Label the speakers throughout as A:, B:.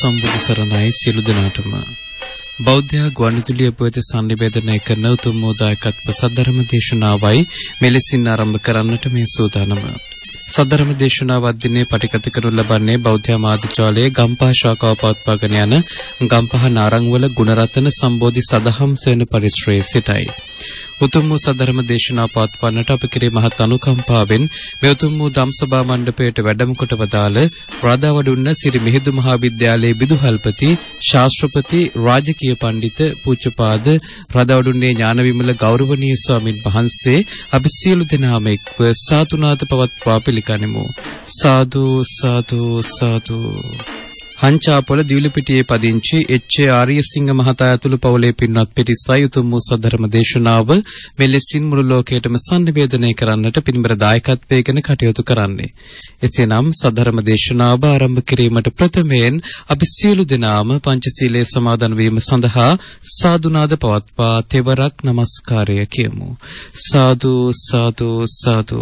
A: සම්බුදු සරණයි සියලු දෙනාටම බෞද්ධයා ගුවන්විදුලිය පුවත sannivedanaya කරන උතුම් මෝදායකත්ව සද්ධර්ම දේශනාවයි මෙලෙසින් ආරම්භ කරන්නට මේ සූදානම. සද්ධර්ම දේශනාව අධ්‍යයනයේ පටිගත කරනු ලබන්නේ බෞද්ධ මාධ්‍යාලයේ ගම්පහ ශාඛාව පවත්වාගෙන යන ගම්පහ නාරංවල ගුණරත්න සම්බෝධි සදහම් සේන පරිශ්‍රයේ සිටයි. උතුම් වූ සද්ධර්ම දේශනාව පවත්වන්නට අප කෙරේ මහත් අනුකම්පාවෙන් මේ උතුම් වූ ධම්සභා මණ්ඩපයට වැඩම කොට වදාළ රාදාවඩුන්න සිරි මිහිඳු මහා විද්‍යාලයේ විදුහල්පති ශාස්ත්‍රපති රාජකීය පඬිත පූජ්‍යපාද රාදාවඩුන්නේ ඥානවිමල ගෞරවනීය ස්වාමින් වහන්සේ අපි සියලු දෙනාම එක්ව සාතුනාත පවත්වා පිළිගනිමු. සාදු සාදු සාදු. හංචාපොළ දිවිලිපිටියේ පදිංචි එච්.ඒ. ආරියසිංහ මහතා ඇතුළු පවුලේ පින්වත් පිරිසයි උතුම් වූ සද්ධර්ම දේශනාව මෙලෙසින් මුළු ලෝකයටම sannivedanaya කරන්නට පින්බර දායකත්වයේගෙන කටයුතු කරන්නේ. එසේනම් සද්ධර්ම දේශනාව ආරම්භ කිරීමට ප්‍රථමයෙන් අපි සියලු දෙනාම පංචශීලයේ සමාදන් වීම සඳහා සාදුනාද පවත්වා තෙවරක් নমස්කාරය කියමු. සාදු සාදු සාදු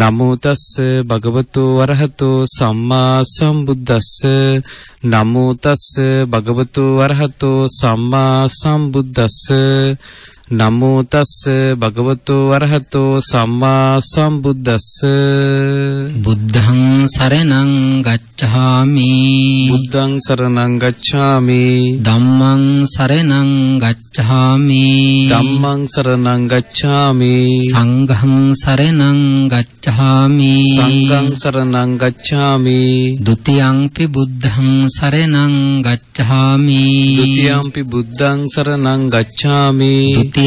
A: නමෝ තස්ස භගවතු වරහතෝ සම්මා සම්බුද්දස්ස නමෝ තස්ස භගවතු වරහතෝ සම්මා සම්බුද්දස්ස නමෝ තස්ස භගවතෝ අරහතෝ සම්මා සම්බුද්දස්ස බුද්ධං සරණං ගච්ඡාමි බුද්ධං සරණං ගච්ඡාමි ධම්මං සරණං
B: ගච්ඡාමි ධම්මං සරණං ගච්ඡාමි සංඝං සරණං ගච්ඡාමි සංඝං සරණං ගච්ඡාමි ဒ ුතියංපි බුද්ධං සරණං ගච්ඡාමි ဒ ුතියංපි
A: බුද්ධං සරණං
B: ගච්ඡාමි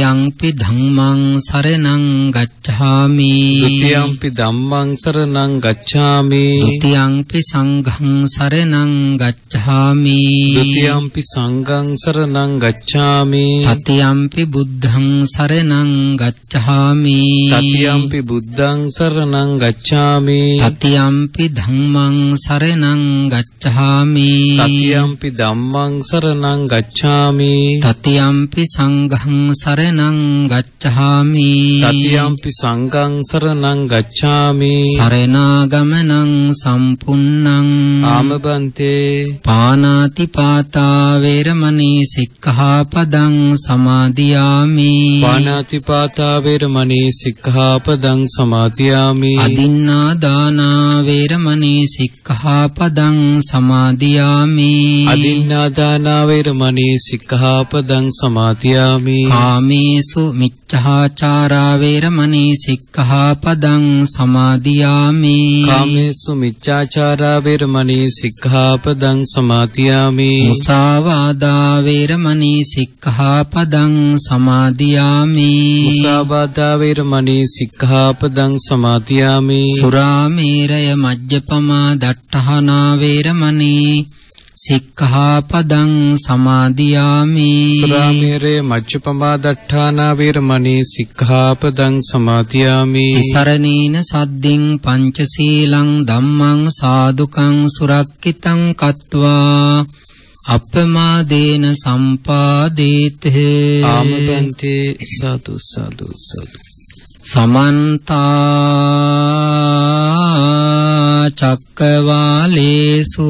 B: යම්පි ධම්මං සරණං ගච්ඡාමි ဒ ුති යම්පි ධම්මං සරණං ගච්ඡාමි ဒ ුති යම්පි සංඝං සරණං ගච්ඡාමි ဒ ුති යම්පි සංඝං සරණං ගච්ඡාමි တ ති යම්පි බුද්ධං සරණං ගච්ඡාමි တ ති යම්පි බුද්ධං සරණං ගච්ඡාමි တ ති යම්පි ධම්මං සරණං ගච්ඡාමි တ ති යම්පි ධම්මං සරණං ගච්ඡාමි တ ති යම්පි සංඝං සරණං සරණං ගච්ඡාමි තතියම්පි සංඝං සරණං ගච්ඡාමි සරණාගමනං සම්පුන්නං
A: ආමබන්තේ
B: පානාති පාතා වේරමණී සික්ඛාපදං සමාදියාමි පානාති
A: පාතා වේරමණී සික්ඛාපදං
B: සමාදියාමි අදින්නා දානා වේරමණී සික්ඛාපදං සමාදියාමි අදින්නා
A: දානා වේරමණී සික්ඛාපදං
B: සමාදියාමි කාම කාමේසු මිච්ඡාචාරා වේරමණී සික්ඛාපදං සමාදියාමි කාමේසු
A: මිච්ඡාචාරා වේරමණී සික්ඛාපදං සමාදියාමි
B: මුසාවාදා වේරමණී සික්ඛාපදං සමාදියාමි මුසාවාදා
A: වේරමණී සික්ඛාපදං සමාදියාමි
B: සුරාමේරය මජ්ජපමා දට්ඨහනා වේරමණී සික්ඛාපදං සමාදියාමි සුරාමේරේ
A: මච්චපමා දට්ඨානා වේරමණී සික්ඛාපදං සමාදියාමි
B: සරණේන සද්දින් පංචශීලං ධම්මං සාදුකං සුරක්කිතං කତ୍වා අපමාදේන සම්පාදේත ආමපන්තේ සතු සතු සතු සමන්ත චක්කවාලේසු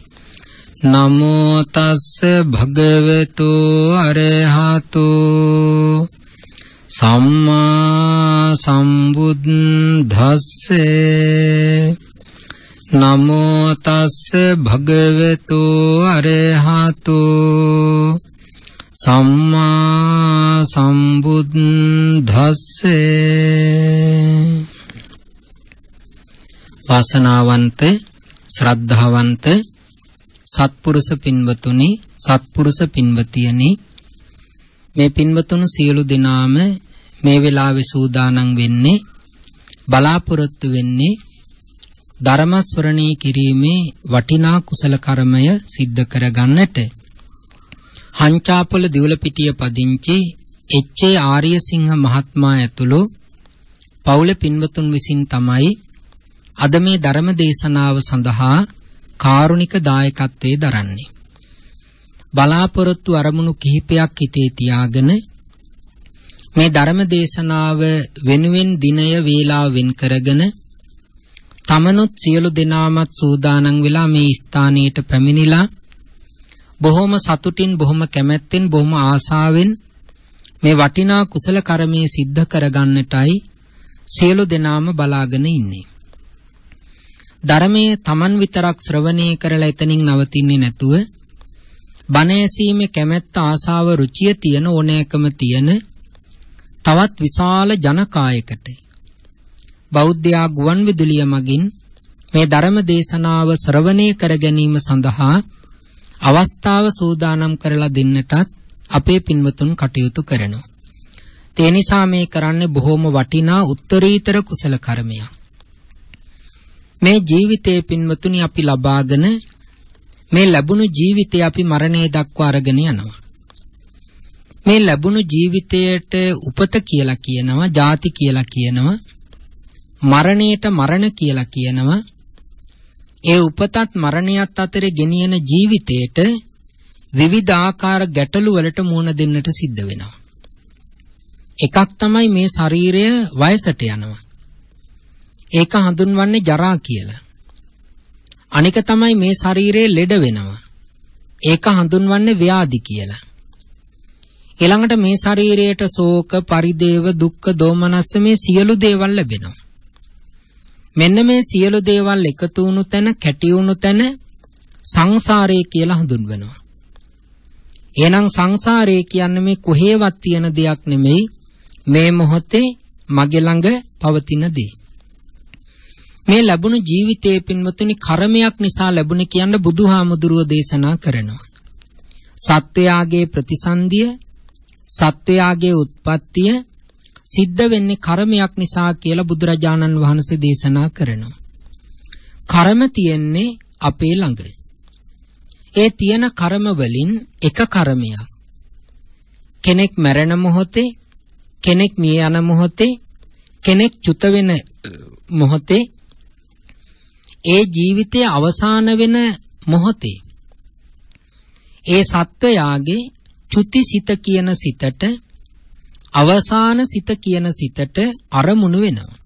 B: නමෝ තස්ස භගවතු අරහතු සම්මා සම්බුද්දස්ස නමෝ තස්ස භගවතු අරහතු සම්මා සම්බුද්දස්ස වාසනාවන්ත ශ්‍රද්ධාවන්ත සත්පුරුෂ පින්වතුනි සත්පුරුෂ පින්වතියනි මේ පින්වතුන් සියලු දෙනාම මේ වෙලාවේ සූදානම් වෙන්නේ බලාපොරොත්තු වෙන්නේ ධර්ම ස්වරණී කිරීමේ වටිනා කුසල කර්මය સિદ્ધ කරගන්නට හංචාපොළ දිවුලපිටිය පදිංචි එච්.ඒ. ආර්යසිංහ මහත්මයා ඇතුළු පවුල පින්වතුන් විසින් තමයි අද මේ ධර්ම දේශනාව සඳහා කාරුණික දායකත්වයේ දරන්නේ. බලාපොරොත්තු අරමුණු කිහිපයක් හිතේ තියාගෙන මේ ධර්ම දේශනාව වෙනුවෙන් දිනය වේලාව වෙන් කරගෙන තමනුත් සියලු දෙනාමත් සූදානම් වෙලා මේ ස්ථානයට පැමිණිලා බොහොම සතුටින් බොහොම කැමැත්තෙන් බොහොම ආසාවෙන් මේ වටිනා කුසල කර්මයේ සිද්ධ කරගන්නටයි සියලු දෙනාම බලාගෙන ඉන්නේ ධර්මයේ Taman විතරක් ශ්‍රවණය කරලා එතනින් නවතින්නේ නැතුව බණ ඇසීමේ කැමැත්ත ආසාව රුචිය තියෙන ඕනෑකම තියෙන තවත් විශාල ජනකායකට බෞද්ධයා ගුවන් විදුලිය මගින් මේ ධර්ම දේශනාව ශ්‍රවණය කර ගැනීම සඳහා අවස්ථාව සූදානම් කරලා දෙන්නටත් අපේ පින්වතුන් කටයුතු කරනවා. ඒ නිසා මේ කරන්නේ බොහොම වටිනා උත්තරීතර කුසල කර්මයක්. මේ ජීවිතයේ පින්වතුනි අපි ලබාගෙන මේ ලැබුණු ජීවිතය අපි මරණය දක්වා අරගෙන යනවා. මේ ලැබුණු ජීවිතයට උපත කියලා කියනවා, ජාති කියලා කියනවා, මරණයට මරණ කියලා කියනවා. ඒ උපතත් මරණයත් අතර ගෙනියන ජීවිතයට විවිධාකාර ගැටලු වලට මුහුණ දෙන්නට සිද්ධ වෙනවා. එකක් තමයි මේ ශරීරය වයසට යනවා. ඒක හඳුන්වන්නේ ජරා කියලා. අනික තමයි මේ ශරීරය ලෙඩ වෙනවා. ඒක හඳුන්වන්නේ ව්‍යාධි කියලා. ඊළඟට මේ ශරීරයට ශෝක, පරිදේව, දුක්ඛ, දෝමනස්ස මේ සියලු දේවල් ලැබෙනවා. මෙන්න මේ සියලු දේවල් එකතු වුණු තැන, කැටි වුණු තැන සංසාරය කියලා හඳුන්වනවා. එහෙනම් සංසාරය කියන්නේ මේ කොහෙවත් තියෙන දෙයක් නෙමෙයි මේ මොහොතේ මගේ ළඟ පවතින දේ. මේ ලැබුණු ජීවිතයේ පින්වතුනි කර්මයක් නිසා ලැබුණ කියන බුදුහාමුදුරුව දේශනා කරනවා. සත්වයාගේ ප්‍රතිසන්දිය, සත්වයාගේ උත්පත්තිය සිද්ධ වෙන්නේ කර්මයක් නිසා කියලා බුදුරජාණන් වහන්සේ දේශනා කරනවා. කර්ම තියෙන්නේ අපේ ළඟ. ඒ තියෙන කර්ම වලින් එක කර්මයක්. කෙනෙක් මැරෙන මොහොතේ, කෙනෙක් මිය යන මොහොතේ, කෙනෙක් චුත වෙන මොහොතේ ඒ ජීවිතයේ අවසාන වෙන මොහොතේ ඒ සත්වයාගේ චුති සිත කියන සිතට අවසාන සිත කියන සිතට අරමුණු වෙනවා.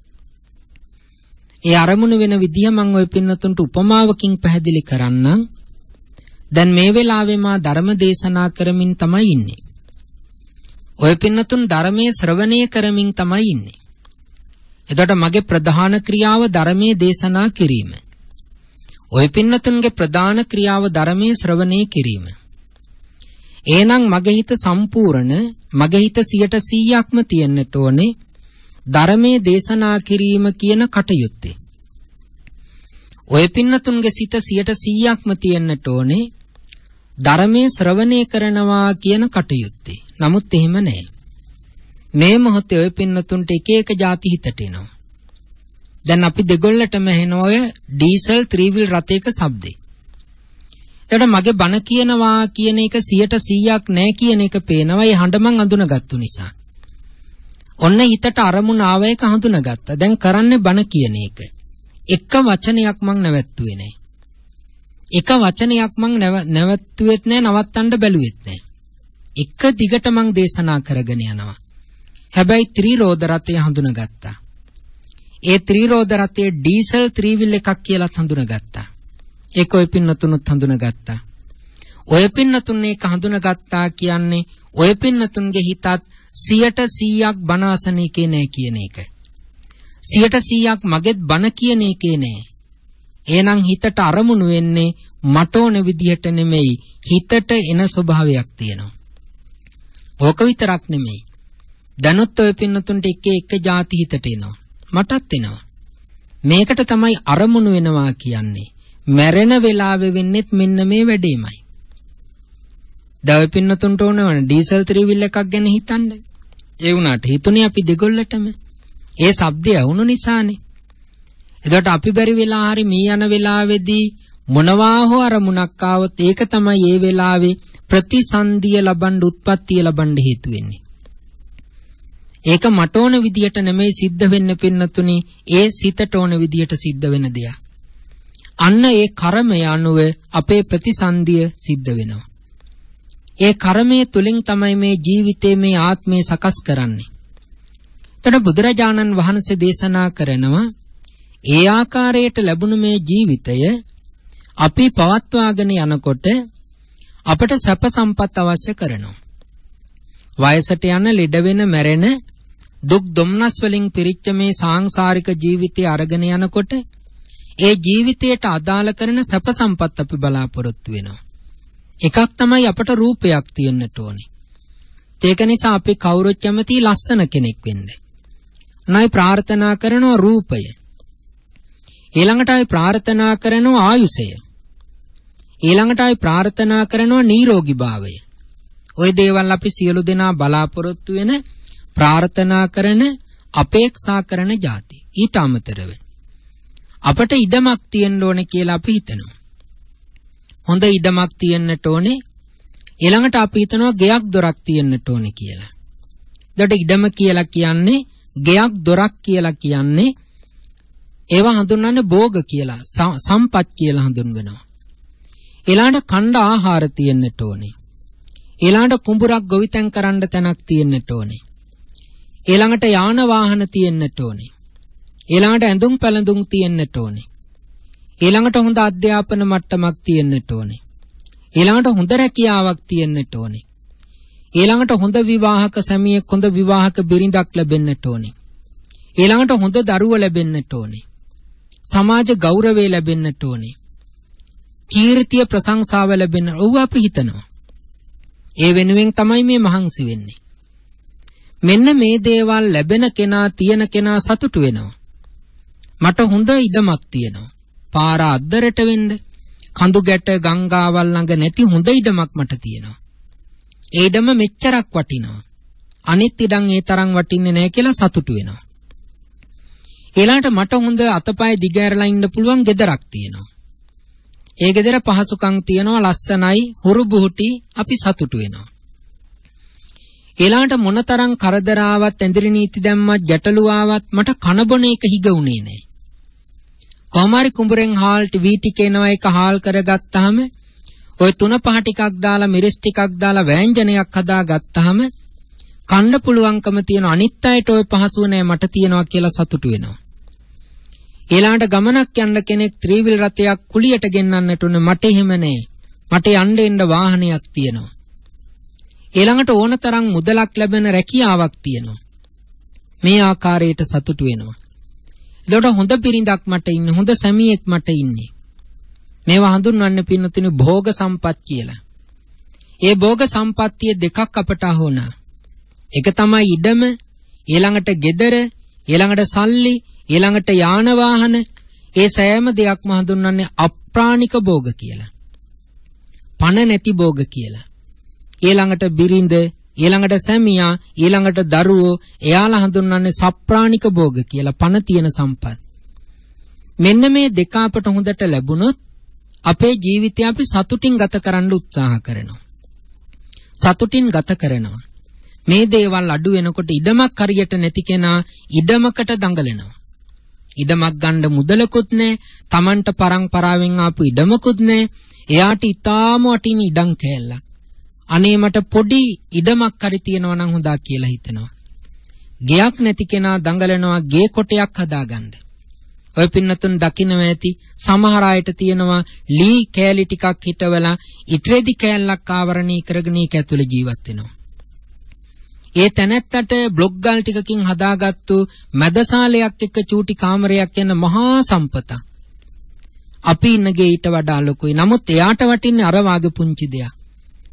B: ඒ අරමුණු වෙන විදිය මම ওই පින්නතුන්ට උපමාවකින් පැහැදිලි කරන්නම්. දැන් මේ වෙලාවේ මා ධර්ම දේශනා කරමින් තමයි ඉන්නේ. ওই පින්නතුන් ධර්මයේ ශ්‍රවණය කරමින් තමයි ඉන්නේ. එතකොට මගේ ප්‍රධාන ක්‍රියාව ධර්මයේ දේශනා කිරීම. ඔය පින්නතුන්ගේ ප්‍රධාන ක්‍රියාව ධර්මයේ ශ්‍රවණය කිරීම. එහෙනම් මගේ හිත සම්පූර්ණ මගේ හිත 100%ක්ම තියන්නට ඕනේ ධර්මයේ දේශනා කිරීම කියන කටයුත්තේ. ඔය පින්නතුන්ගේ සිත 100%ක්ම තියන්නට ඕනේ ධර්මයේ ශ්‍රවණය කරනවා කියන කටයුත්තේ. නමුත් එහෙම නැහැ. මේ මොහොතේ ඔය පින්නතුන්ට එක එක જાති හිතට එනවා. දැන් අපි දෙගොල්ලටම හෙන ඔය ඩීසල් ත්‍රීවිල් රථයක shabdේ. එතකොට මගේ බන කියනවා කියන එක 100%ක් නැහැ කියන එක පේනවා ඒ හඬ මං අඳුනගත්තු නිසා. ඔන්න හිතට අරමුණ ආව එක හඳුනගත්තා. දැන් කරන්නේ බන කියන එක. එක වචනයක් මං නැවැත්තුවේ නැහැ. එක වචනයක් මං නැවැත්තුවෙත් නැහැ නවත්තන්න බැලුවෙත් නැහැ. එක දිගට මං දේශනා කරගෙන යනවා. හැබැයි ත්‍රිරෝද රතේ හඳුනගත්තා. ඒ ත්‍රිරෝද රථයේ ඩීසල් ත්‍රිවිල් එකක් කියලා හඳුනගත්තා. ඒක ඔය පින්නතුණුත් හඳුනගත්තා. ඔය පින්නතුන් ඒක හඳුනගත්තා කියන්නේ ඔය පින්නතුන්ගේ හිතත් 100% ක් බණ අසන්නේ නෑ කියන එක. 100% ක් මගෙත් බණ කියන එකේ නෑ. එහෙනම් හිතට අරමුණු වෙන්නේ මට ඕන විදිහට නෙමෙයි හිතට එන ස්වභාවයක් තියෙනවා. ඕක විතරක් නෙමෙයි. දැනුත් ඔය පින්නතුන්ට එක එක જાති හිතට එනවා. මටත් එනවා. මේකට තමයි අරමුණු වෙනවා කියන්නේ. මැරෙන වෙලාවෙ වෙන්නෙත් මෙන්න මේ වැඩේමයි. දව පින්නතුන්ට ඕනවන ඩීසල් ත්‍රිවිල් එකක් ගැන හිතන්න. ඒ වුණාට හිතුනේ අපි දෙගොල්ලටම. ඒ shabdය වුණු නිසානේ. එතකොට අපි බැරි වෙලා හරි මේ යන වෙලාවේදී මොනවා හෝ අරමුණක් ආවොත් ඒක තමයි ඒ වෙලාවේ ප්‍රතිසන්දිය ලබන්න උත්පත්තිය ලබන්න හේතු වෙන්නේ. ඒක මට ඕන විදියට නෙමෙයි සිද්ධ වෙන්න පින්නතුනි ඒ සිතට ඕන විදියට සිද්ධ වෙන දෙයක්. අන්න ඒ කර්මය අනුව අපේ ප්‍රතිසන්දිය සිද්ධ වෙනවා. ඒ කර්මය තුලින් තමයි මේ ජීවිතේ මේ ආත්මය සකස් කරන්නේ. එතන බුදුරජාණන් වහන්සේ දේශනා කරනවා ඒ ආකාරයට ලැබුණු මේ ජීවිතය අපි පවත්වාගෙන යනකොට අපට සැප සම්පත් අවශ්‍ය කරනවා. වයසට යන, ලෙඩ වෙන, මැරෙන දුක් දුම්නස් වලින් පිරිච්ච මේ සාංශාරික ජීවිතය අරගෙන යනකොට ඒ ජීවිතයට අදාළ කරන සැප සම්පත් අපි බලාපොරොත්තු වෙනවා. එකක් තමයි අපට රූපයක් තියෙන්නට ඕනේ. ඒක නිසා අපි කවුරුත් කැමති ලස්සන කෙනෙක් වෙන්න. නැයි ප්‍රාර්ථනා කරනවා රූපය. ඊළඟට අපි ප්‍රාර්ථනා කරනවා ආයුෂය. ඊළඟට අපි ප්‍රාර්ථනා කරනවා නිරෝගීභාවය. ওই දේවල් අපි සියලු දෙනා බලාපොරොත්තු වෙන ප්‍රාර්ථනා කරන අපේක්ෂා කරන જાති. ඊට අමතරව අපට ඉඩමක් තියෙන්න ඕනේ කියලා අපි හිතනවා. හොඳ ඉඩමක් තියෙන්නට ඕනේ. ඊළඟට අපි හිතනවා ගෙයක් දොරක් තියෙන්නට ඕනේ කියලා. එතකොට ඉඩම කියලා කියන්නේ ගෙයක් දොරක් කියලා කියන්නේ ඒවා හඳුන්වන්නේ භෝග කියලා සම්පත් කියලා හඳුන්වනවා. ඊළඟට කණ්ඩ ආහාර තියෙන්නට ඕනේ. ඊළඟට කුඹුරක් ගොවිතැන් කරන්න තැනක් තියෙන්නට ඕනේ. ඊළඟට යාන වාහන තියෙන්නට ඕනේ. ඊළඟට ඇඳුම් පැළඳුම් තියෙන්නට ඕනේ. ඊළඟට හොඳ අධ්‍යාපන මට්ටමක් තියෙන්නට ඕනේ. ඊළඟට හොඳ රැකියාවක් තියෙන්නට ඕනේ. ඊළඟට හොඳ විවාහක සැමියෙක් හොඳ විවාහක බිරිඳක් ලැබෙන්නට ඕනේ. ඊළඟට හොඳ දරුවෝ ලැබෙන්නට ඕනේ. සමාජ ගෞරවය ලැබෙන්නට ඕනේ. කීර්තිය ප්‍රශංසාව ලැබෙන්න ඕවා අපි හිතනවා. ඒ වෙනුවෙන් තමයි මේ මහන්සි වෙන්නේ. මෙන්න මේ දේවල් ලැබෙන කෙනා තියෙන කෙනා සතුටු වෙනවා. මට හොඳ ඉඩමක් තියෙනවා. පාර අද්දරට වෙන්න කඳු ගැට ගංගාවල් ළඟ නැති හොඳ ඉඩමක් මට තියෙනවා. ඒ ඉඩම මෙච්චරක් වටිනවා. අනිත් ඉඩම් ඒ තරම් වටින්නේ නැහැ කියලා සතුටු වෙනවා. ඊළඟට මට හොඳ අතපය දිග ඇරලා ඉන්න පුළුවන් ගෙදරක් තියෙනවා. ඒ ගෙදර පහසුකම් තියෙනවා ලස්සනයි හුරු බුහුටි අපි සතුටු වෙනවා. එලාට මොනතරම් කරදරාවත් ඇඳිරි නීති දැම්මත් ගැටලුවාවත් මට කනබොන එක හිග උනේ නෑ. කොහමාරි කුඹරෙන් හාල්ට වී ටිකේනවා එක හාල් කරගත්තාම ওই තුන පහ ටිකක් දාලා මිරිස් ටිකක් දාලා වෑංජනයක් හදාගත්තාම කන්න පුළුවන්කම තියෙන අනිත් අයට ওই පහසුව නෑ මට තියනවා කියලා සතුටු වෙනවා. ඊළාට ගමනක් යන්න කෙනෙක් ත්‍රිවිල් රථයක් කුලියට ගෙන්නන්නට උන මට එහෙම නෑ. මට යන්න එන්න වාහනයක් තියෙනවා. ඊළඟට ඕන තරම් මුදලක් ලැබෙන රැකියාවක් තියෙනවා. මේ ආකාරයට සතුටු වෙනවා. එතකොට හොඳ පිරිඳක් මට ඉන්නේ හොඳ සැමියෙක් මට ඉන්නේ. මේවා හඳුන්වන්න පින්නතින භෝග සම්පත් කියලා. ඒ භෝග සම්පත්තිය දෙකක් අපට අහුණා. එක තමයි ඉඩම, ඊළඟට ගෙදර, ඊළඟට සල්ලි, ඊළඟට යාන වාහන, ඒ සෑම දෙයක්ම හඳුන්වන්නේ අප්‍රාණික භෝග කියලා. පණ නැති භෝග කියලා. ඊළඟට බිරිඳ, ඊළඟට සැමියා, ඊළඟට දරුවෝ, එයාලා හඳුන්වන්නේ සප්‍රාණික භෝග කියලා පණ තියෙන සම්පත්. මෙන්න මේ දෙක අපට හොඳට ලැබුණොත් අපේ ජීවිතය අපි සතුටින් ගත කරන්න උත්සාහ කරනවා. සතුටින් ගත කරනවා. මේ දේවල් අඩු වෙනකොට ඉඩමක් හරියට නැති කෙනා ඉඩමකට දඟලනවා. ඉඩමක් ගන්න මුදලකුත් නැහැ. Tamanට පරම්පරාවෙන් ආපු ඉඩමකුත් නැහැ. එයාට ඊටාම වටින ඉඩම් කෑල්ලක්. අනේ මට පොඩි ඉඩමක් හරි තියෙනවා නම් හොඳා කියලා හිතෙනවා. ගෙයක් නැති කෙනා දඟලනවා ගේ කොටයක් හදාගන්න. ඔය පින්නතුන් දකින්නව ඇති සමහර අයට තියෙනවා ලී කෑලි ටිකක් හිටවලා ඉටරෙදි කෑල්ලක් ආවරණය කරගෙන ඒක ඇතුළේ ජීවත් වෙනවා. ඒ තැනැත්තට බ්ලොග් ගල් ටිකකින් හදාගත්තු මැදසාලයක් එක්ක චූටි කාමරයක් යන මහා සම්පතක්. අපි ඉන්නගේ ඊට වඩා ලොකුයි. නමුත් එයාට වටින්නේ අර වාගේ පුංචි දෙයක්.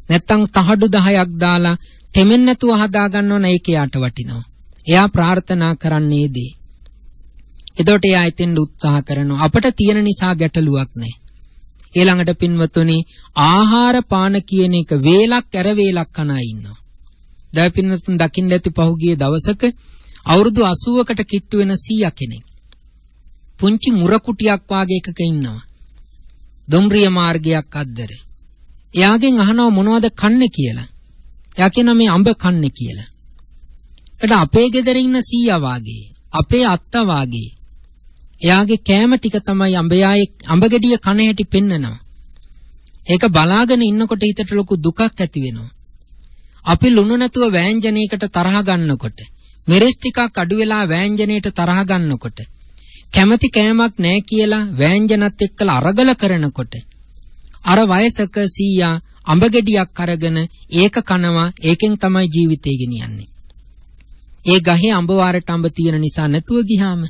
B: නැත්තම් තහඩු 10ක් දාලා තෙමෙන්න නැතුව හදා ගන්න ඕන ඒක යාට වටිනවා. එයා ප්‍රාර්ථනා කරන්නේ දේ. එතකොට එයා ඉතින් උත්සාහ කරනවා. අපට තියෙන නිසා ගැටලුවක් නැහැ. ඊළඟට පින්වතුනි ආහාර පාන කියන එක වේලක් ඇර වේලක් කන අය ඉන්නවා. දැන් පින්වතුන් දකින්න ඇති පහුගිය දවසක අවුරුදු 80කට කිට්ටු වෙන 100 කෙනෙක් පුංචි මුර කුටියක් වාගේ එකක ඉන්නවා. දුම්රිය මාර්ගයක් අද්දරේ. එයාගෙන් අහනවා මොනවද කන්නේ කියලා. එයා කියනවා මේ අඹ කන්නේ කියලා. එතකොට අපේ ගෙදර ඉන්න සීයා වාගේ, අපේ අත්තා වාගේ එයාගේ කෑම ටික තමයි අඹයායේ අඹ ගෙඩිය කන හැටි පෙන්නනවා. ඒක බලාගෙන ඉන්නකොට හිතට ලොකු දුකක් ඇති වෙනවා. අපි ලුණු නැතුව වෑංජනයකට තරහ ගන්නකොට, මෙරෙස් ටිකක් අඩු වෙලා වෑංජනයට තරහ ගන්නකොට, කැමැති කෑමක් නැහැ කියලා වෑංජනත් එක්කලා අරගල කරනකොට අර වයසක සීයා අඹ ගෙඩියක් අරගෙන ඒක කනවා ඒකෙන් තමයි ජීවිතේ ගෙනියන්නේ. ඒ ගහේ අඹ වාරට අඹ තියෙන නිසා නැතුව ගියාම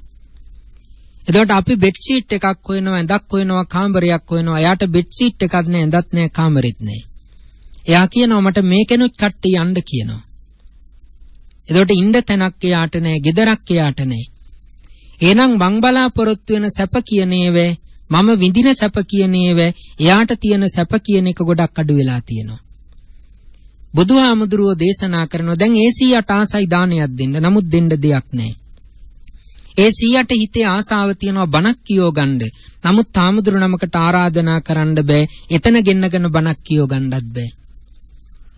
B: එතකොට අපි බෙඩ් ෂීට් එකක් හොයනවා ඇඳක් හොයනවා කාමරයක් හොයනවා එයාට බෙඩ් ෂීට් එකක් නෑ ඇඳක් නෑ කාමරෙත් නෑ එයා කියනවා මට මේකෙනුත් කට්ටි යන්න කියනවා එතකොට ඉන්න තැනක් එයාට නෑ ගෙදරක් එයාට නෑ එහෙනම් මං බලාපොරොත්තු වෙන සැප කියන ඒවේ මම විඳින සැප කියන ඒවා එයාට තියෙන සැප කියන එක ගොඩක් අඩු වෙලා තියෙනවා. බුදුහාමුදුරුවෝ දේශනා කරනවා දැන් ඒ 108 ආසයි දානයක් දෙන්න. නමුත් දෙන්න දෙයක් නැහැ. ඒ 100ට හිතේ ආසාව තියනවා බණක් කියෝ ගන්න. නමුත් හාමුදුරු නමකට ආරාධනා කරන්න බෑ. එතන ගෙන්නගෙන බණක් කියෝ ගන්නත් බෑ.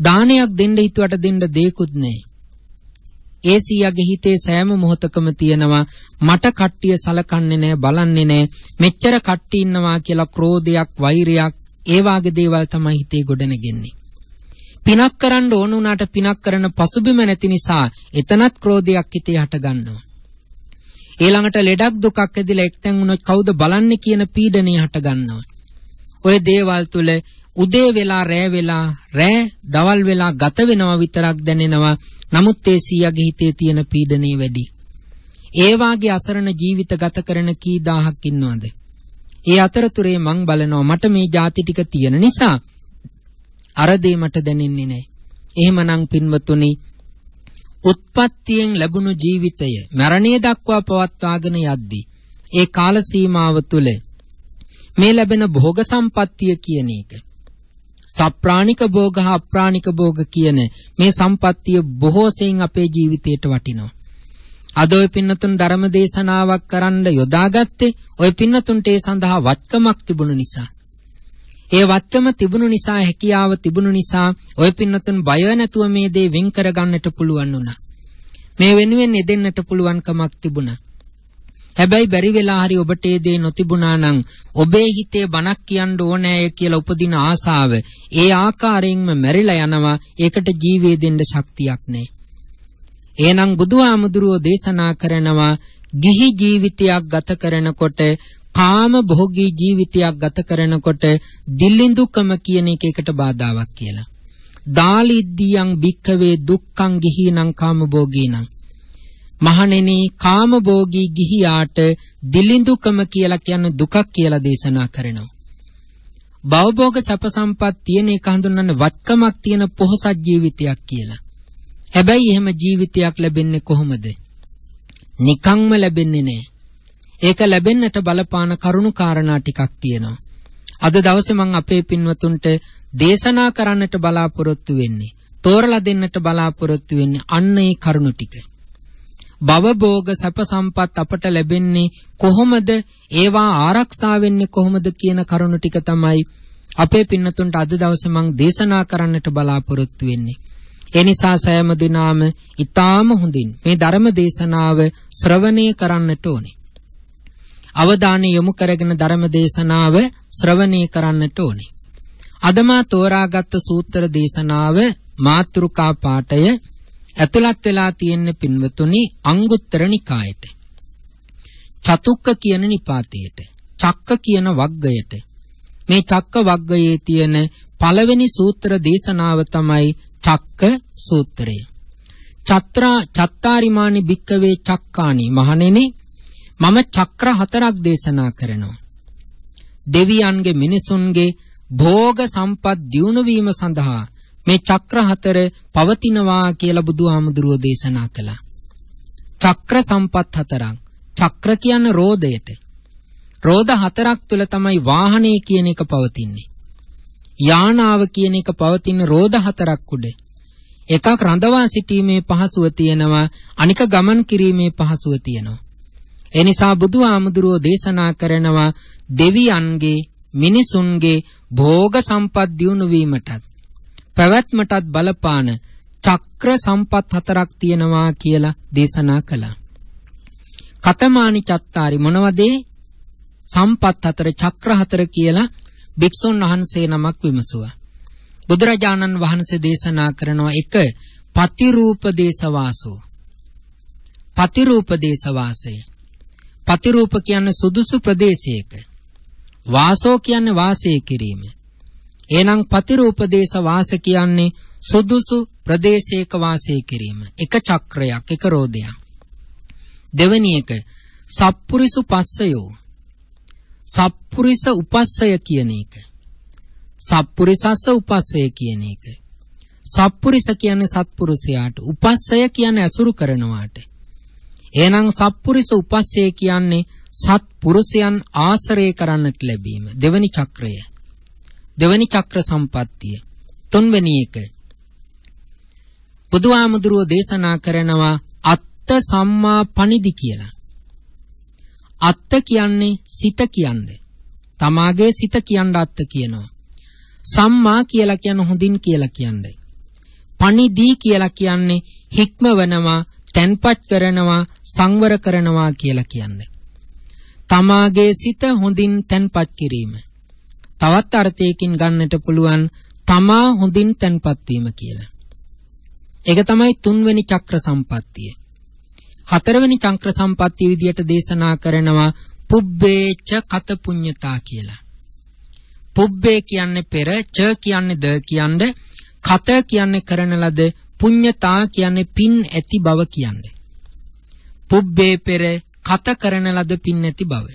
B: දානයක් දෙන්න හිතුවට දෙන්න දෙයක්වත් නැහැ. ඒ සීයාගේ හිතේ සෑම මොහොතකම තියෙනවා මට කට්ටිය සලකන්නේ නැහැ බලන්නේ නැහැ මෙච්චර කට්ටි ඉන්නවා කියලා ක්‍රෝධයක් වෛරයක් ඒ වාගේ දේවල් තමයි හිතේ ගොඩනගෙන්නේ පිනක් කරන්න ඕන උනාට පිනක් කරන පසුබිම නැති නිසා එතනත් ක්‍රෝධයක් හිතේ හටගන්නවා ඊළඟට ලෙඩක් දුකක් ඇදිලා එක්තෙන් උනොත් කවුද බලන්නේ කියන පීඩනය හටගන්නවා ওই දේවල් තුල උදේ වෙලා රෑ වෙලා රෑ දවල් වෙලා ගත වෙනවා විතරක් දැනෙනවා නමුත් ඒ සීයාගේ හිතේ තියෙන පීඩනේ වැඩි. ඒ වාගේ අසරණ ජීවිත ගත කරන කී දහහක් ඉන්නවද? ඒ අතරතුරේ මං බලනවා මට මේ ಜಾති ටික තියෙන නිසා අර දේ මට දැනෙන්නේ නැහැ. එහෙමනම් පින්වතුනි, උත්පත්තියෙන් ලැබුණු ජීවිතය මරණය දක්වා පවත්වාගෙන යද්දී ඒ කාල සීමාව තුල මේ ලැබෙන භෝග සම්පත්තිය කියන එක සප්‍රාණික භෝග හා අප්‍රාණික භෝග කියන මේ සම්පත්තිය බොහෝසෙයින් අපේ ජීවිතයට වටිනවා. අද ඔය පින්නතුන් ධර්ම දේශනාවක් කරන්න යොදාගත්තේ ඔය පින්නතුන්ට ඒ සඳහා වත්කමක් තිබුණු නිසා. ඒ වත්කම තිබුණු නිසා හැකියාව තිබුණු නිසා ඔය පින්නතුන් බය නැතුව මේ දේ වෙන් කරගන්නට පුළුවන් වුණා. මේ වෙනුවෙන් එදෙන්නට පුළුවන්කමක් තිබුණා. හැබැයි බැරි වෙලා හරි ඔබට ඒ දේ නොතිබුණා නම් ඔබේ හිතේ බණක් කියන්න ඕනෑය කියලා උපදින ආසාව ඒ ආකාරයෙන්ම මැරිලා යනවා. ඒකට ජීවේ දෙන්න ශක්තියක් නැහැ. එහෙනම් බුදුහාමුදුරුවෝ දේශනා කරනවා ගිහි ජීවිතයක් ගත කරනකොට කාම භෝගී ජීවිතයක් ගත කරනකොට දිලිඳුකම කියන එකකට බාධාවක් කියලා. දාලිද්දියං භික්කවේ දුක්ඛං ගිහිනං කාම භෝගීනං මහණෙනි කාමභෝගී ගිහියාට දිලිඳුකම කියලා කියන දුකක් කියලා දේශනා කරනවා. භවභෝග සැප සම්පත් තියෙන එක හඳුන්වන්නේ වත්කමක් තියෙන පොහසත් ජීවිතයක් කියලා. හැබැයි එහෙම ජීවිතයක් ලැබෙන්නේ කොහොමද? නිකංම ලැබෙන්නේ නැහැ. ඒක ලැබෙන්නට බලපාන කරුණු කාරණා ටිකක් තියෙනවා. අද දවසේ මම අපේ පින්වතුන්ට දේශනා කරන්නට බලාපොරොත්තු වෙන්නේ. තෝරලා දෙන්නට බලාපොරොත්තු වෙන්නේ අන්න ඒ කරුණු ටික. භවභෝග සැප සම්පත් අපට ලැබෙන්නේ කොහොමද? ඒවා ආරක්ෂා වෙන්නේ කොහොමද කියන කරුණු ටික තමයි අපේ පින්නතුන්ට අද දවසේ මං දේශනා කරන්නට බලාපොරොත්තු වෙන්නේ. ඒ නිසා සෑම දිනාම ඊටාම හොඳින් මේ ධර්ම දේශනාව ශ්‍රවණය කරන්නට ඕනේ. අවධානය යොමු කරගෙන ධර්ම දේශනාව ශ්‍රවණය කරන්නට ඕනේ. අදමා තෝරාගත් සූත්‍ර දේශනාව මාත්‍රුකා පාඨය ඇතුළත් වෙලා තියෙන පින්වතුනි අංගුත්තර නිකායට. චතුක්ක කියන නිපාතයට චක්ක කියන වග්ගයට මේ චක්ක වග්ගයේ තියෙන පළවෙනි සූත්‍ර දේශනාව තමයි චක්ක සූත්‍රය. චත්‍රා චත්තාරිමානි භික්කවේ චක්කානි මහණෙනි මම චක්‍ර හතරක් දේශනා කරනවා. දෙවියන්ගේ මිනිසුන්ගේ භෝග සම්පත් දියුණු වීම සඳහා මේ චක්‍ර හතර පවතිනවා කියලා බුදුහාමුදුරුවෝ දේශනා කළා. චක්‍ර සම්පත් හතරක්. චක්‍ර කියන්නේ රෝදයට. රෝද හතරක් තුල තමයි වාහනය කියන එක පවතින්නේ. යානාව කියන එක පවතින රෝද හතරක් උඩ. එකක් රඳවා සිටීමේ පහසුව තියෙනවා අනික ගමන් කිරීමේ පහසුව තියෙනවා. ඒ නිසා බුදුහාමුදුරුවෝ දේශනා කරනවා දෙවියන්ගේ මිනිසුන්ගේ භෝග සම්පත් දියුණු වීමටත් පැවැත්මටත් බලපාන චක්‍ර සම්පත් හතරක් තියෙනවා කියලා දේශනා කළා. කතමානි චත්තාරි මොනවදේ සම්පත් හතර චක්‍ර හතර කියලා භික්ෂුන් වහන්සේ නමක් විමසුවා. බුදුරජාණන් වහන්සේ දේශනා කරනවා එක පතිරූප දේශවාසෝ. පතිරූප දේශවාසය. පතිරූප කියන්නේ සුදුසු ප්‍රදේශයක. වාසෝ කියන්නේ වාසය කිරීම. එහෙනම් පතිරූපදේශ වාස කියන්නේ සුදුසු ප්‍රදේශයක වාසය කිරීම. එක චක්‍රයක්, එක රෝදයක්. දෙවෙනි එක සප්පුරිසු පස්සයෝ. සප්පුරිස උපස්සය කියන එක. සප්පුරිසස්ස උපස්සය කියන එක. සප්පුරිස කියන්නේ සත්පුරුෂයාට, උපස්සය කියන්නේ ඇසුරු කරනවාට. එහෙනම් සප්පුරිස උපස්සය කියන්නේ සත්පුරුෂයන් ආශ්‍රය කරන්නට ලැබීම. දෙවෙනි චක්‍රය. දෙවනි චක්‍ර සම්පත්තිය. තුන්වෙනි එක. බුදුආමුදුරුව දේශනා කරනවා අත්ත සම්මා පණිදි කියලා. අත්ත කියන්නේ සිත කියන්නේ. තමාගේ සිත කියන්න අත්ත කියනවා. සම්මා කියලා කියන හොඳින් කියලා කියන්නේ. පණිදී කියලා කියන්නේ හික්මවනවා, තැන්පත් කරනවා, සංවර කරනවා කියලා කියන්නේ. තමාගේ සිත හොඳින් තැන්පත් කිරීම. තවත් අර්ථයකින් ගන්නට පුළුවන් තමා හොඳින් තැන්පත් වීම කියලා. ඒක තමයි තුන්වෙනි චක්‍ර සම්පත්තිය. හතරවෙනි චක්‍ර සම්පත්තිය විදියට දේශනා කරනවා පුබ්බේච කත පුඤ්ඤතා කියලා. පුබ්බේ කියන්නේ පෙර, ච කියන්නේ ද කියන්නේ, කත කියන්නේ කරන ලද, පුඤ්ඤතා කියන්නේ පින් ඇති බව කියන්නේ. පුබ්බේ පෙර කත කරන ලද පින් ඇති බව.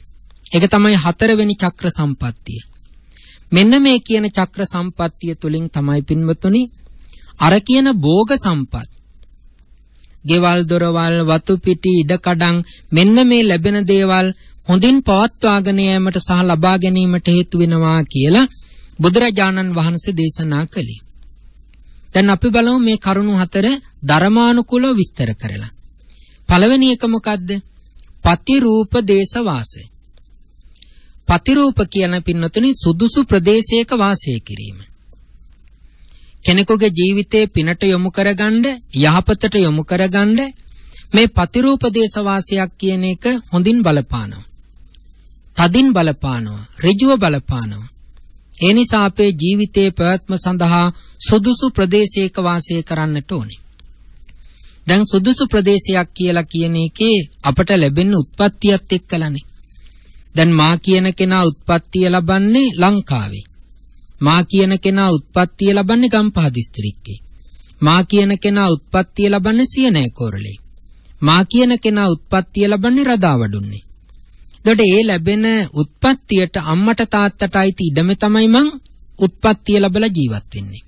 B: ඒක තමයි හතරවෙනි චක්‍ර සම්පත්තිය. මෙන්න මේ කියන චක්‍ර සම්පත්තිය තුලින් තමයි පින්වතුනි අර කියන භෝග සම්පත් ගෙවල් දොරවල් වතු පිටි ඉඩකඩම් මෙන්න මේ ලැබෙන දේවල් හොඳින් පවත්වාගෙන යාමට සහ ලබා ගැනීමට හේතු වෙනවා කියලා බුදුරජාණන් වහන්සේ දේශනා කළේ. දැන් අපි බලමු මේ කරුණු හතර ධර්මානුකූලව විස්තර කරලා. පළවෙනි එක මොකද්ද? පති රූප දේශ වාසය. පතිරූප කියන පින්නතුනි සුදුසු ප්‍රදේශයක වාසය කිරීම. කෙනෙකුගේ ජීවිතේ පිනට යොමු කරගන්න, යහපතට යොමු කරගන්න මේ පතිරූප දේශවාසයක් කියන එක හොඳින් බලපානවා. තදින් බලපානවා, ඍජුව බලපානවා. ඒ නිසා අපේ ජීවිතයේ පැවැත්ම සඳහා සුදුසු ප්‍රදේශයක වාසය කරන්නට ඕනේ. දැන් සුදුසු ප්‍රදේශයක් කියලා කියන එකේ අපට ලැබෙන උත්පත්තියත් එක්කලානේ. දැන් මා කියන කෙනා උත්පත්තිය ලබන්නේ ලංකාවේ. මා කියන කෙනා උත්පත්තිය ලබන්නේ ගම්පහ දිස්ත්‍රික්කේ. මා කියන කෙනා උත්පත්තිය ලබන්නේ සියනෑකෝරළේ. මා කියන කෙනා උත්පත්තිය ලබන්නේ රදාවඩුන්නේ. එතකොට ඒ ලැබෙන උත්පත්තියට අම්මට තාත්තට අයිති ඉඩම තමයි මං උත්පත්තිය ලැබලා ජීවත් වෙන්නේ.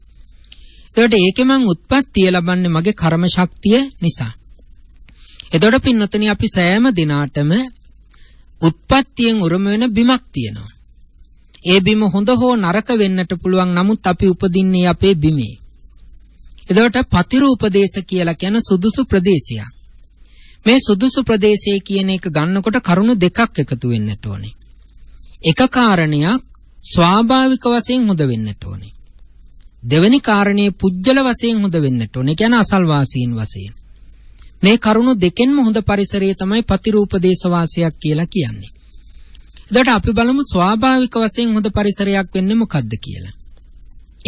B: එතකොට ඒකේ මං උත්පත්තිය ලබන්නේ මගේ කර්ම ශක්තිය නිසා. එතකොට පින්නතනි අපි සෑම දිනාටම උත්පත්තියෙන් උරුම වෙන බිමක් තියෙනවා. ඒ බිම හොඳ හෝ නරක වෙන්නට පුළුවන් නමුත් අපි උපදින්නේ අපේ බිමේ. එතකොට පතිරු උපදේශ කියලා කියන සුදුසු ප්‍රදේශයක්. මේ සුදුසු ප්‍රදේශය කියන එක ගන්නකොට කරුණු දෙකක් එකතු වෙන්නට ඕනේ. එක කාරණයක් ස්වාභාවික වශයෙන් හොඳ වෙන්නට ඕනේ. දෙවැනි කාරණේ පුජ්‍යල වශයෙන් හොඳ වෙන්නට ඕනේ. කියන්නේ අසල්වාසීන් වශයෙන්. මේ කරුණු දෙකෙන්ම හොඳ පරිසරය තමයි ප්‍රතිරූප දේශවාසයක් කියලා කියන්නේ. එතකොට අපි බලමු ස්වාභාවික වශයෙන් හොඳ පරිසරයක් වෙන්නේ මොකද්ද කියලා.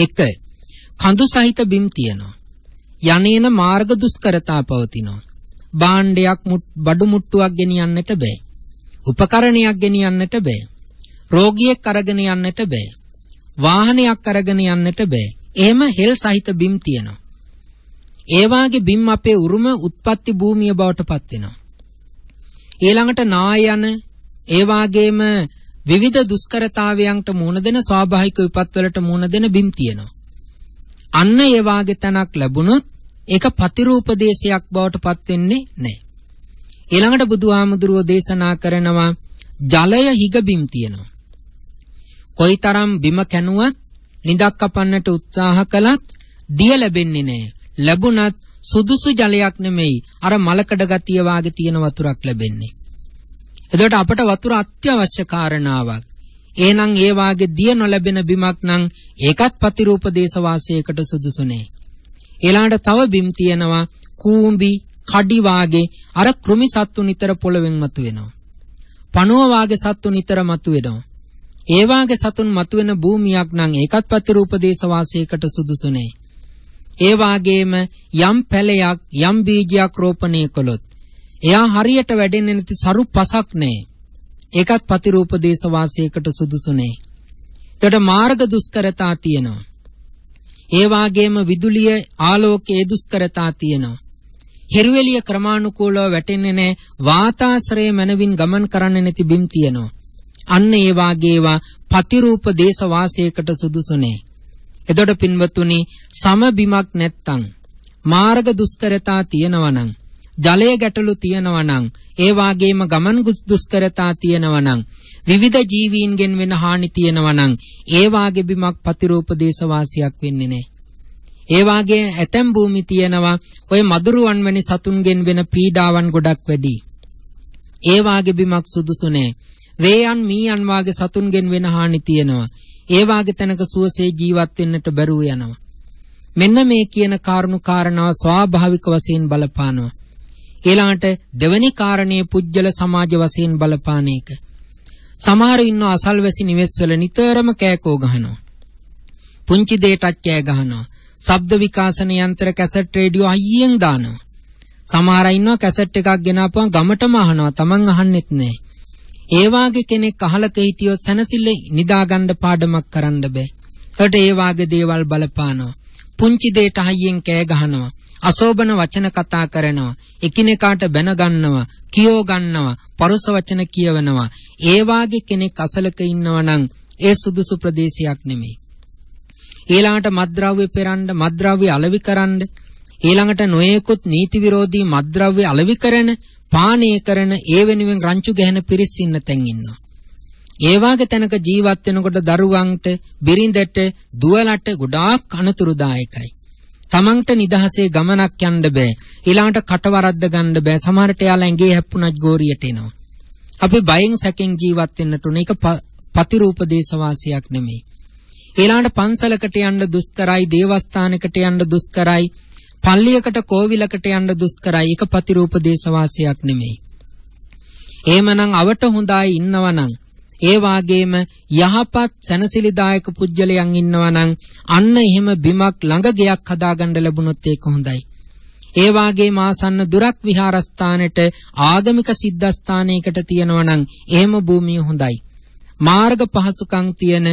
B: 1. කඳු සහිත බිම් තියනවා. යන්නේන මාර්ග දුෂ්කරතා පවතිනවා. භාණ්ඩයක් බඩු මුට්ටුවක් ගෙනියන්නට බෑ. උපකරණයක් ගෙනියන්නට බෑ. රෝගියෙක් අරගෙන යන්නට බෑ. වාහනයක් අරගෙන යන්නට බෑ. එහෙම හෙල් සහිත බිම් තියෙනවා. ඒ වාගේ බිම් අපේ උරුම උත්පත්ති භූමිය බවට පත් වෙනවා. ඊළඟට නාය යන ඒ වාගේම විවිධ දුෂ්කරතාවයන්ට මුහුණ දෙන ස්වාභාවික විපත්වලට මුහුණ දෙන බිම් තියෙනවා. අන්න ඒ වාගේ තැනක් ලැබුණොත් ඒක ප්‍රතිරූප දේශයක් බවට පත් වෙන්නේ නැහැ. ඊළඟට බුදුහාමුදුරුවෝ දේශනා කරනවා ජලය හිග බිම් තියෙනවා. කොයිතරම් බිම කැණුවත් නිදක් කපන්නට උත්සාහ කළත් දිය ලැබෙන්නේ නැහැ. ලැබුණත් සුදුසු ජලයක් නෙමෙයි අර මලකඩ ගතිය වාගේ තියෙන වතුරක් ලැබෙන්නේ. එතකොට අපට වතුර අත්‍යවශ්‍ය කාරණාවක්. එහෙනම් ඒ වාගේ දිය නොලැබෙන බිමක් නම් ඒකත් ප්‍රතිරූප දේශවාසයකට සුදුසු නෑ. ඊළඟට තව බිම් තියෙනවා කූඹි, කඩි වාගේ අර කෘමි සත්තු නිතර පොළවෙන් මතුවෙනවා. පණුව වාගේ සත්තු නිතර මතුවෙනවා. ඒ වාගේ සතුන් මතුවෙන භූමියක් නම් ඒකත් ප්‍රතිරූප දේශවාසයකට සුදුසු නෑ. ඒ වාගේම යම් පැලයක් යම් බීජයක් රෝපණය කළොත් එයා හරියට වැඩෙන්නේ නැති සරු පසක් නැහැ. ඒකත් ප්‍රතිරූප දේශ වාසයකට සුදුසු නැහැ. එතකොට මාර්ග දුෂ්කරතා තියෙනවා. ඒ වාගේම විදුලිය ආලෝකයේ දුෂ්කරතා තියෙනවා. හිරුවෙලිය ක්‍රමානුකූලව වැටෙන්නේ නැහැ. වාතාශ්‍රය මනවින් ගමන් කරන්නේ නැති බිම් තියෙනවා. අන්න ඒ වාගේවා ප්‍රතිරූප දේශ වාසයකට සුදුසු නැහැ. එතකොට පින්වතුනි සමබිමක් නැත්තම් මාර්ග දුෂ්කරතා තියෙනවනම් ජලය ගැටලු තියෙනවනම් ඒ වාගේම ගමන් දුෂ්කරතා තියෙනවනම් විවිධ ජීවීන්ගෙන් වෙන හානි තියෙනවනම් ඒ වාගේ බිමක් ප්‍රතිරූප දේශවාසියක් වෙන්නේ නැහැ. ඒ වාගේ ඇතැම් භූමි තියෙනවා ඔය මදුරුවන් වැනි සතුන්ගෙන් වෙන පීඩාවන් ගොඩක් වැඩි. ඒ වාගේ බිමක් සුදුසු නැහැ. වේයන් මීයන් වාගේ සතුන්ගෙන් වෙන හානි තියෙනවා. ඒ වාගේ තැනක සුවසේ ජීවත් වෙන්නට බැරුව යනවා. මෙන්න මේ කියන කාරණු කාරණා ස්වාභාවික වශයෙන් බලපානවා. ඊළාට දෙවනි කාරණේ පුජ්‍යල සමාජ වශයෙන් බලපාන එක. සමහර ඉන්නව අසල්වැසි නිවෙස්වල නිතරම කෑකෝ ගහනවා. පුංචි දෙයටත් කෑ ගහනවා. ශබ්ද විකාශන යන්ත්‍ර කැසට් රේඩියෝ අයියෙන් දානවා. සමහර ඉන්නවා කැසට් එකක් ගෙනාපුවා ගමටම අහනවා. Taman අහන්නෙත් නෑ. ඒ වාගේ කෙනෙක් අහලක හිටියොත් සැනසille නිදාගන්න පාඩමක් කරන්න බෑ. ඒකට ඒ වාගේ දේවල් බලපානවා. පුංචි දෙයට හයියෙන් කෑ ගහනවා. අසෝබන වචන කතා කරනවා. එකිනෙකාට බැන ගන්නවා, කියෝ ගන්නවා, පරුස වචන කියවනවා. ඒ වාගේ කෙනෙක් අසලක ඉන්නවා නම් ඒ සුදුසු ප්‍රදේශයක් නෙමෙයි. ඊළඟට මද්ද්‍රව්‍ය පෙරන්න, මද්ද්‍රව්‍ය අලවි කරන්න, ඊළඟට නොයෙකුත් නීති විරෝධී මද්ද්‍රව්‍ය අලවි කරන පානය කරන ඒ වෙනුවෙන් රංචු ගැහෙන පිරිස් ඉන්න තැන් ඉන්නවා. ඒ වාගේ තැනක ජීවත් වෙනකොට දරුවන්ට බිරිඳට දුවලට ගොඩාක් අනතුරුදායකයි. තමන්ට නිදහසේ ගමනක් යන්න බෑ. ඊළඟට කටවරද්ද ගන්න බෑ. සමහරට යාලා ඇඟේ හැප්පුණත් ගෝරියට එනවා. අපි බයෙන් සැකෙන් ජීවත් වෙන්නට උන එක පතිරූප දේශවාසියක් නෙමෙයි. ඊළඟට පන්සලකට යන්න දුෂ්කරයි, දේවස්ථානකට යන්න දුෂ්කරයි, පල්ලියකට කෝවිලකට යන්න දුෂ්කරයි. ඒක ප්‍රතිරූප දේශවාසයක් නෙමෙයි. එහෙමනම් අවට හොඳයි ඉන්නවනම් ඒ වාගේම යහපත් සනසිලිදායක පුජ්‍යලයන් ඉන්නවනම් අන්න එහෙම බිමක් ළඟ ගයක් හදාගන්න ලැබුණොත් ඒක හොඳයි. ඒ වාගේම ආසන්න දුරක් විහාරස්ථානෙට ආගමික සිද්ධාස්ථානයකට තියනවනම් එහෙම භූමිය හොඳයි. මාර්ග පහසුකම් තියෙන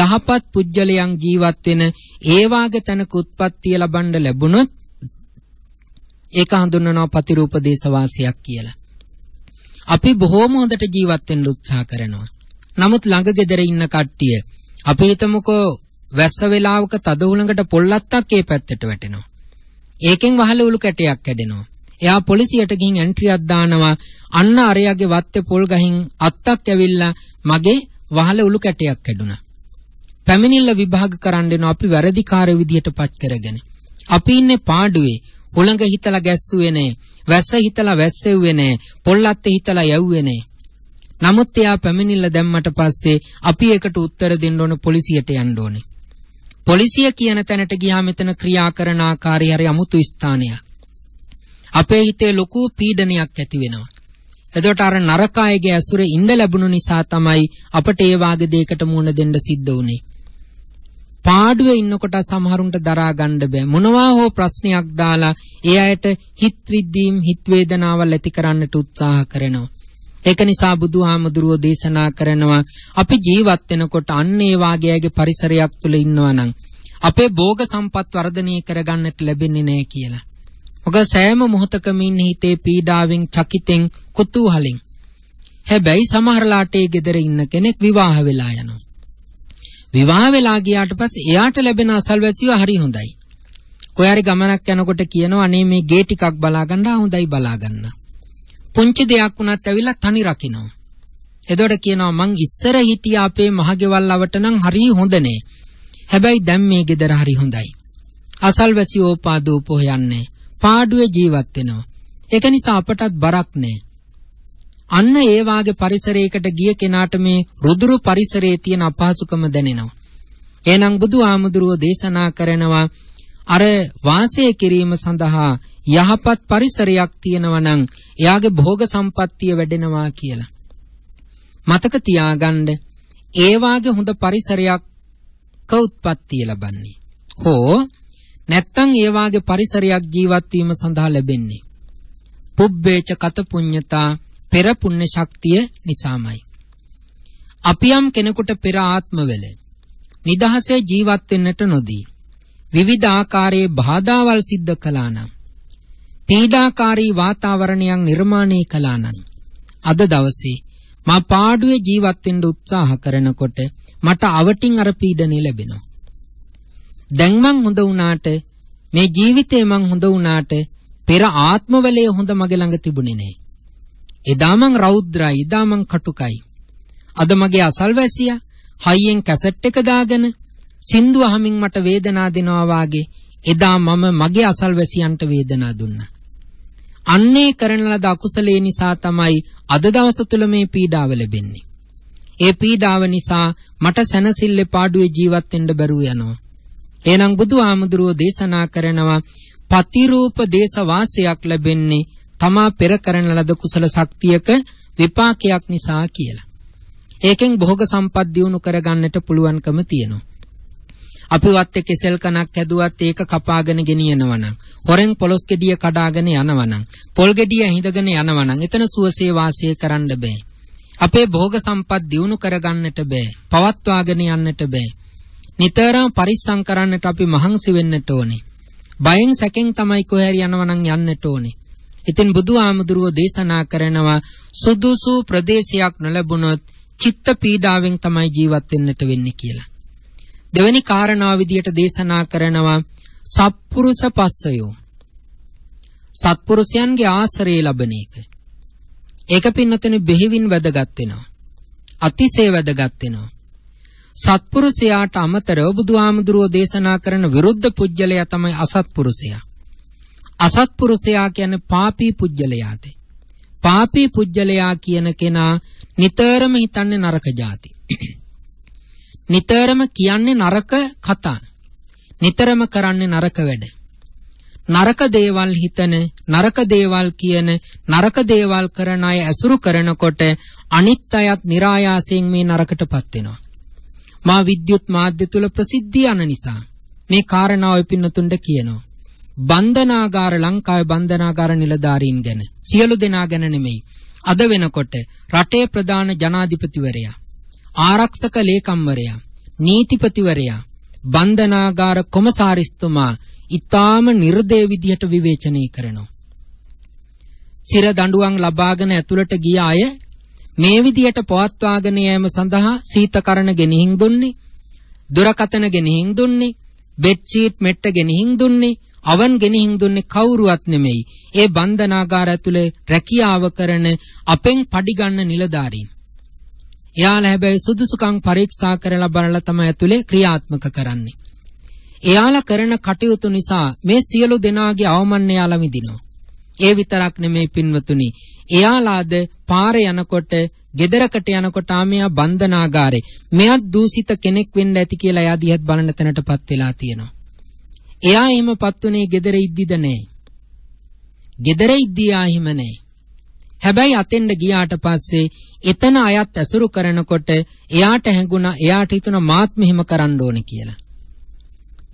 B: යහපත් පුජ්‍යලයන් ජීවත් වෙන ඒ වාගේ තැනක උත්පත්තිය ලබන්න ලැබුණොත් ඒක හඳුන්වනවා ප්‍රතිරූප දේශවාසියක් කියලා. අපි බොහෝම හොඳට ජීවත් වෙන්න උත්සාහ කරනවා. නමුත් ළඟ ගෙදර ඉන්න කට්ටිය අපි හිතමුකෝ වැස්ස වේලාවක තද උලඟට පොල්ලත්තක් ඒ පැත්තට වැටෙනවා. ඒකෙන් වහල උළු කැටයක් කැඩෙනවා. එයා පොලිසියට ගිහින් ඇන්ට්‍රියක් දානවා. අන්න අරයාගේ වත්තේ පොල් ගහින් අත්තක් ඇවිල්ලා මගේ වහල උළු කැටයක් කැඩුනා. පැමිණිල්ල විභාග කරන්න අපි වැරදිකාර විදියට පත් කරගෙන. අපි ඉන්නේ පාඩුවේ හුළඟ හිතලා ගැස්සුවේ නෑ. වැස හිතලා වැස්සෙව්වේ නෑ. පොල්ලත් හිතලා යැව්වේ නෑ. නමුත් එයා පැමිණිල්ල දැම්මට පස්සේ අපි ඒකට උත්තර දෙන්න ඕන පොලිසියට යන්න ඕනේ. පොලිසිය කියන තැනට ගියා මෙතන ක්‍රියා කරන ආකාරය හරි අමුතු ස්ථානයක්. අපේ හිතේ ලොකු පීඩනයක් ඇති වෙනවා. එතකොට අර නරකායගේ ඇසුරේ ඉඳ ලැබුණු නිසා තමයි අපට ඒ වාගේ දෙයකට මුහුණ දෙන්න සිද්ධ වුනේ. පාඩුවේ ඉන්නකොට සමහරුන්ට දරා ගන්න බෑ. මොනවා හෝ ප්‍රශ්නයක් දාලා ඒ අයට හිත රිද්දීම්, හිත වේදනාවල් ඇති කරන්නට උත්සාහ කරනවා. ඒක නිසා බුදුහාමුදුරුවෝ දේශනා කරනවා අපි ජීවත් වෙනකොට අන්න ඒ වාගයගේ පරිසරයක් තුල ඉන්නවා නම් අපේ භෝග සම්පත් වර්ධනය කරගන්නට ලැබෙන්නේ නැහැ කියලා. මොකද සෑම මොහොතකම ඉන්න හිතේ පීඩාවෙන්, චකිතෙන්, කුතුහලෙන්. හැබැයි සමහරලාට ඒ gedere ඉන්න කෙනෙක් විවාහ වෙලා යනවා. විවාහ වෙලා ගියාට පස්සේ එයාට ලැබෙන අසල්වැසියව හරි හොඳයි. කොහේ හරි ගමනක් යනකොට කියනවා අනේ මේ ගේ ටිකක් බලා ගන්න හොඳයි බලා ගන්න. පුංචි දෙයක් වුණත් ඇවිල්ලා තනි රකින්නවා. එතකොට කියනවා මං ඉස්සර හිටිය අපේ මහගෙවල් ලවට නම් හරි හොඳ නේ. හැබැයි දැන් මේ ගෙදර හරි හොඳයි. අසල්වැසියෝ පාදූපෝ යන්නේ. පාඩුවේ ජීවත් වෙනවා. ඒක නිසා අපටත් බරක් නෑ. අන්න ඒ වාගේ පරිසරයකට ගිය කෙනාට මේ රුදුරු පරිසරයේ තියෙන අපහසුකම දැනෙනවා. එහෙනම් බුදු ආමුදුරුව දේශනා කරනවා අර වාසය කිරීම සඳහා යහපත් පරිසරයක් තියෙනවා නම් එයාගේ භෝග සම්පත්තිය වැඩෙනවා කියලා. මතක තියාගන්න ඒ වාගේ හොඳ පරිසරයක් කෞත්පත්තිය ලබන්නේ. හෝ නැත්තම් ඒ වාගේ පරිසරයක් ජීවත් වීම සඳහා ලැබෙන්නේ. පුබ්බේච කත පුඤ්ඤතා පෙර පුණ්‍ය ශක්තිය නිසාමයි. අපි යම් කෙනෙකුට පෙර ආත්මවල නිදහසේ ජීවත් වෙන්නට නොදී විවිධ ආකාරයේ බාධාවල් සිද්ධ කළා නම් පීඩාකාරී වාතාවරණයක් නිර්මාණය කළා නම් අද දවසේ මා පාඩුවේ ජීවත් වෙන්න උත්සාහ කරනකොට මට අවටින් අර පීඩනය ලැබෙනවා. දැන් මං හොඳ වුණාට මේ ජීවිතේ මං හොඳ වුණාට පෙර ආත්මවලේ හොඳ මගේ ළඟ තිබුණේ නැහැ. එදා මං රෞද්‍රයි, එදා මං කටුකයි. අද මගේ අසල්වැසියා හයියෙන් කැසට් එක දාගෙන සින්දු අහමින් මට වේදනා දෙනවා වාගේ එදා මම මගේ අසල්වැසියන්ට වේදනා දුන්නා. අන්නේ කරන ලද අකුසලේ නිසා තමයි අද දවස තුල මේ පීඩාව ලැබෙන්නේ. ඒ පීඩාව නිසා මට සැනසille පාඩුවේ ජීවත් වෙන්න බැරුව යනවා. එහෙනම් බුදුහාමුදුරුවෝ දේශනා කරනවා පතිරූප දේශ වාසයක් ලැබෙන්නේ තමා පෙර කරන ලද කුසල ශක්තියක විපාකයක් නිසා කියලා. ඒකෙන් භෝග සම්පත් දියුණු කරගන්නට පුළුවන්කම තියෙනවා. අපිවත් කෙසෙල් කණක් ඇදුවත් ඒක කපාගෙන ගෙනියනවනම් හොරෙන් පොලොස් ගෙඩිය කඩාගෙන යනවනම් පොල් ගෙඩිය හිඳගෙන යනවනම් එතන සුවසේ වාසය කරන්න බෑ. අපේ භෝග සම්පත් දියුණු කරගන්නට බෑ. පවත්වාගෙන යන්නට බෑ. නිතරම පරිස්සම් කරන්නට අපි මහන්සි වෙන්නට ඕනේ. බයෙන් සැකෙන් තමයි කොහේරි යනවනම් යන්නට ඕනේ. ඉතින් බුදුහාමුදුරුවෝ දේශනා කරනවා සුදුසු ප්‍රදේශයක් නොලැබුණොත් චිත්ත පීඩාවෙන් තමයි ජීවත් වෙන්නට වෙන්නේ කියලා. දෙවැනි කාරණාව විදියට දේශනා කරනවා සත්පුරුෂ පස්සයෝ. සත්පුරුෂයන්ගේ ආශ්‍රය ලැබෙන එක. ඒක පින්නතනේ බෙහෙවින් වැදගත් වෙනවා. අතිශය වැදගත් වෙනවා. සත්පුරුෂයාට අමතරව බුදුහාමුදුරුවෝ දේශනා කරන විරුද්ධ පුජ්‍යලයා තමයි අසත්පුරුෂයා. අසත්පුරුෂයා කියන්නේ පාපී පුජ්‍යලයාට. පාපී පුජ්‍යලයා කියන කෙනා නිතරම හිතන්නේ නරක જાති. නිතරම කියන්නේ නරක කතා. නිතරම කරන්නේ නරක වැඩ. නරක දේවල් හිතන, නරක දේවල් කියන, නරක දේවල් කරන අය ඇසුරු කරනකොට අනිත් අයත් નિરાයාසයෙන් මේ නරකටපත් වෙනවා. මා විද්‍යුත් මාධ්‍ය තුල ප්‍රසිද්ධිය යන නිසා මේ කාරණාව පින්නතුන්ට කියනවා. බන්ධනාගාර ලංකාවේ බන්ධනාගාර නිලධාරීන් ගැන සියලු දෙනා ගැන නෙමෙයි. අද වෙනකොට රටේ ප්‍රධාන ජනාධිපතිවරයා, ආරක්ෂක ලේකම්වරයා, නීතිපතිවරයා, බන්ධනාගාර කොමසාරිස්තුමා ඊටාම නිර්දය විදිහට විවේචනය කරනවා. සිර දඬුවම් ලබාගෙන ඇතුළට ගිය අය මේ විදියට පවත්වාගෙන යෑම සඳහා සීතකරණ ගෙනිහින් දුන්නේ දුරකතන ගෙනිහින් දුන්නේ බෙඩ්ෂීට් මෙට්ට ගෙනිහින් දුන්නේ අවන් ගෙනිහින් දුන්නේ කවුරුවත් නෙමෙයි. ඒ බන්ධනාගාර ඇතුලේ රැකියාව කරන අපෙන් පඩිගන්න නිලධාරීන්. එයාලා හැබැයි සුදුසුකම් පරීක්ෂා කරලා බලලා තමයි ඇතුලේ ක්‍රියාත්මක කරන්නේ. එයාලා කරන කටයුතු නිසා මේ සියලු දෙනාගේ අවමන් එයාලා විඳිනවා. ඒ විතරක් නෙමෙයි පින්වතුනි. එයාලාද පාර යනකොට, ගෙදරකට යනකොට ආමියා බන්ධනාගාරේ මෙයත් දූෂිත කෙනෙක් වෙන්න ඇති කියලා එයා දිහත් බලන තැනටපත් වෙලා තියෙනවා. එයා එහෙම පත්ුනේ gedere ඉද්දිද නෑ. gedere ඉද්දී ආ එහෙම නෑ. හැබැයි අතෙන්ද ගියාට පස්සේ එතන අයත් ඇසුරු කරනකොට එයාට හැඟුණා එයාට හිතුණා මාත් මෙහෙම කරන්න ඕනේ කියලා.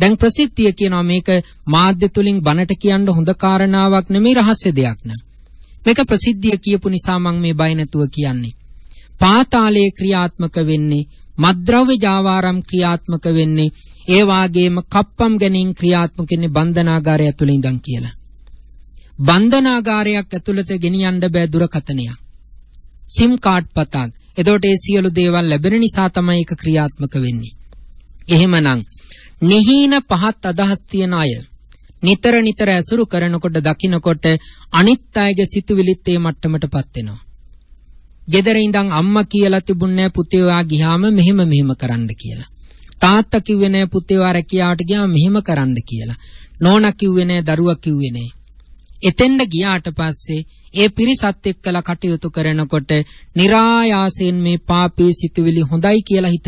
B: දැන් ප්‍රසිද්ධිය කියනවා මේක මාධ්‍ය තුලින් බනට කියන්න හොඳ කාරණාවක් නෙමෙයි රහස්‍ය දෙයක් න ะ. මේක ප්‍රසිද්ධිය කියපු නිසා මම මේ බය නැතුව කියන්නේ. පාතාලයේ ක්‍රියාත්මක වෙන්නේ මද්ද්‍රව්‍ය ජාවාරම් ක්‍රියාත්මක වෙන්නේ ඒ වාගේම කප්පම් ගැනීම ක්‍රියාත්මක වෙන්නේ බන්ධනාගාරය ඇතුළේ ඉඳන් කියලා. බන්ධනාගාරයක් ඇතුළත ගෙනියන්න බෑ දුරකථනය. SIM card පතක්. එතකොට ඒ සියලු දේවල් ලැබෙන නිසා තමයි ඒක ක්‍රියාත්මක වෙන්නේ. එහෙමනම් නිහීන පහත් අදහස් තියන අය නිතර නිතර ඇසුරු කරනකොට දකින්නකොට අනිත් අයගේ සිතුවිලිත් ඒ මට්ටමටපත් වෙනවා. ගෙදර ඉඳන් අම්මා කියලා තිබුණ නෑ පුතේ ඔයා ගියාම මෙහෙම මෙහෙම කරන්න කියලා. තාත්තා කිව්වේ නෑ පුතේවා රැකියාවට ගියාම මෙහෙම කරන්න කියලා. නෝනා කිව්වේ නෑ දරුවා කිව්වේ නෑ. එතෙන්ද ගියාට පස්සේ ඒ පිරිසත් එක්කලා කටයුතු කරනකොට નિરાයාසයෙන් මේ පාපී සිතුවිලි හොඳයි කියලා හිතට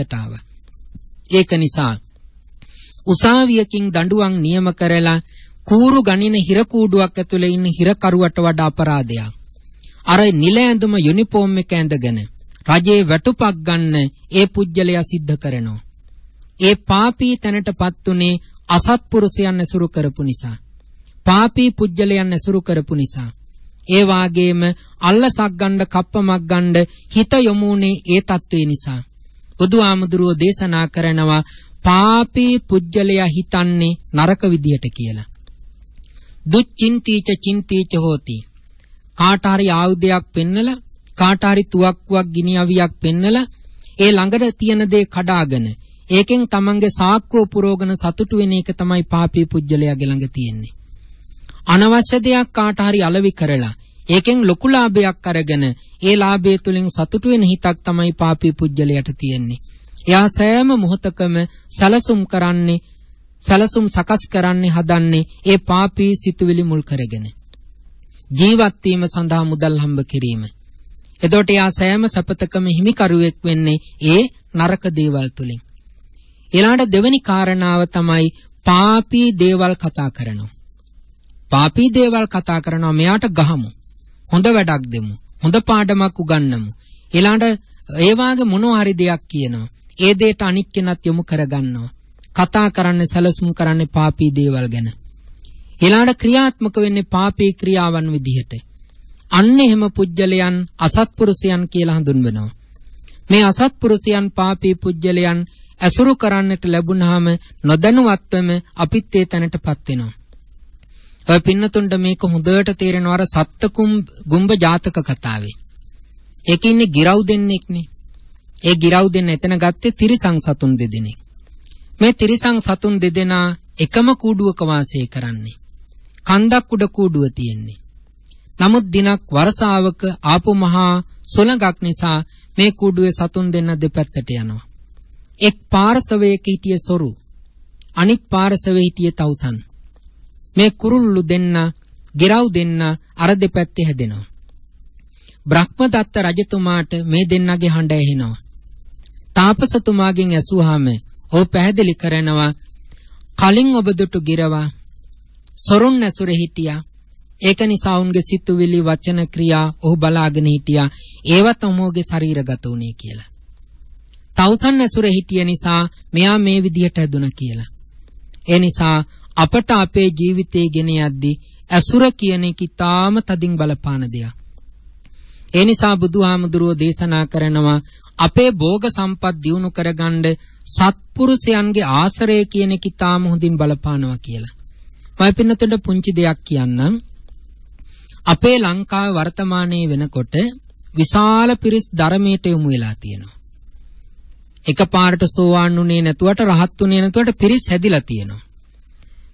B: ඒක නිසා උසාවියකින් දඬුවම් නියම කරලා කූරු ගණින හිර කූඩුවක් ඇතුලේ ඉන්න හිරකරුවට වඩා අපරාධයක්. අර නිල ඇඳුම යුනිෆෝම් එක ඇඳගෙන රජේ වැටුපක් ගන්න ඒ පුජ්‍යලයා සිද්ධ කරනවා. ඒ පාපී තැනටපත් උනේ අසත්පුරුෂයන් ඇසුරු කරපු නිසා. පාපී පුජ්‍යලයන් ඇසුරු කරපු නිසා. ඒ වාගේම අල්ලසක් ගන්න කප්පමක් ගන්න හිත යොමුනේ ඒ తත්වේ නිසා. බුදුආමුදුරුව දේශනා කරනවා පාපී පුජ්‍යලයා හිතන්නේ නරක විදියට කියලා. දුච්චින්තීච චින්තීච හෝති. කාට හරි ආයුධයක් පෙන්නලා කාට හරි තුවක්කුවක් ගිනි අවියක් පෙන්නලා ඒ ළඟට තියෙන දේ කඩාගෙන ඒකෙන් තමන්ගේ සාක්කුව පුරෝගන සතුටු වෙන එක තමයි පාපී පුජ්‍යලයාගේ ළඟ තියෙන්නේ. අනවශ්‍ය දෙයක් කාට හරි අලෙවි කරලා ඒකෙන් ලොකු ලාභයක් අරගෙන ඒ ලාභය තුලින් සතුටු වෙන හිතක් තමයි පාපී පුජ්‍යලයට තියෙන්නේ. එයා සෑම මොහොතකම සැලසුම් කරන්නේ සැලසුම් සකස් කරන්නේ හදන්නේ ඒ පාපී සිතුවිලි මුල් කරගෙන. ජීවත් වීම සඳහා මුදල් හම්බ කිරීම. එතකොට එයා සෑම සපතකම හිමිකරුවෙක් වෙන්නේ ඒ නරක දේවල් තුලින්. ඊළඟට දෙවෙනි කාරණාව තමයි පාපී දේවල් කතා කරනවා. පාපී දේවල් කතා කරනවා මෙයාට ගහමු. හොඳ වැඩක් දෙමු. හොඳ පාඩමක් උගන්වමු. ඊළඟට ඒ වාගේ මොනවා හරි දෙයක් කියනවා. ඒ දෙයට අනික් කෙනත් යොමු කරගන්නවා. කතා කරන්නේ සැලසුම් කරන්නේ පාපී දේවල් ගැන. ඊළඟට ක්‍රියාත්මක වෙන්නේ පාපී ක්‍රියාවන් විදිහට. අන්න එහෙම පුජ්‍යලයන් අසත්පුරුෂයන් කියලා හඳුන්වනවා. මේ අසත්පුරුෂයන් පාපී පුජ්‍යලයන් ඇසුරු කරන්නට ලැබුණාම නොදැනුවත්වම අපිත් ඒ තැනටපත් වෙනවා. ඔය පින්නතුන්ට මේක හොඳට තේරෙනවා අර සත්තුම් ගුම්බ ජාතක කතාවේ. ඒකේ ඉන්නේ ගිරව් දෙන්නෙක්නේ. ඒ ගිරව් දෙන්න එතන ගත්තේ තිරිසං සතුන් දෙදෙනෙක්. මේ තිරිසං සතුන් දෙදෙනා එකම කූඩුවක වාසය කරන්නේ. කන්දක් උඩ කූඩුව තියෙන්නේ. නමුත් දිනක් වර්ෂාවක ආපු මහා සොළඟක් නිසා මේ කූඩුවේ සතුන් දෙන්න දෙපැත්තට යනවා. එක් පාර්සවයක හිටිය සොරු අනිත් පාර්සවයේ හිටිය තවුසන් මේ කුරුල්ලු දෙන්න ගිරව් දෙන්න අර දෙපැත්තේ හැදෙනවා බ්‍රහ්මදත්ත රජතුමාට මේ දෙන්නගේ හඬ ඇහෙනවා තාපසතුමාගෙන් ඇසුවාම ඔහු පැහැදිලි කරනවා කලින් ඔබ දුටු ගිරවා සොරුන් ඇසුරේ හිටියා ඒක නිසා උන්ගේ සිතුවිලි වචන ක්‍රියා ඔහු බලාගෙන හිටියා ඒවත් ඔහුගේ ශරීරගත උනේ කියලා තවුසන් ඇසුර හිටිය නිසා මෙයා මේ විදියට ඇදුණ කියලා. ඒ නිසා අපට අපේ ජීවිතේ ගෙන යද්දී ඇසුර කියන එක ඊටාම තදින් බලපාන දෙයක්. ඒ නිසා බුදුහාමුදුරුවෝ දේශනා කරනවා අපේ භෝග සම්පත් දියුණු කරගන්න සත්පුරුෂයන්ගේ ආශ්‍රය කියන එක ඊටාම හොඳින් බලපානවා කියලා. මම පින්නතට පුංචි දෙයක් කියන්නම්. අපේ ලංකාව වර්තමානයේ වෙනකොට විශාල පිරිස් ධර්මයට යොමු වෙලා තියෙනවා. එකපාරට සෝවාන් උනේ නැතුවට රහත් උනේ නැතුවට පිරිස් හැදිලා තියෙනවා.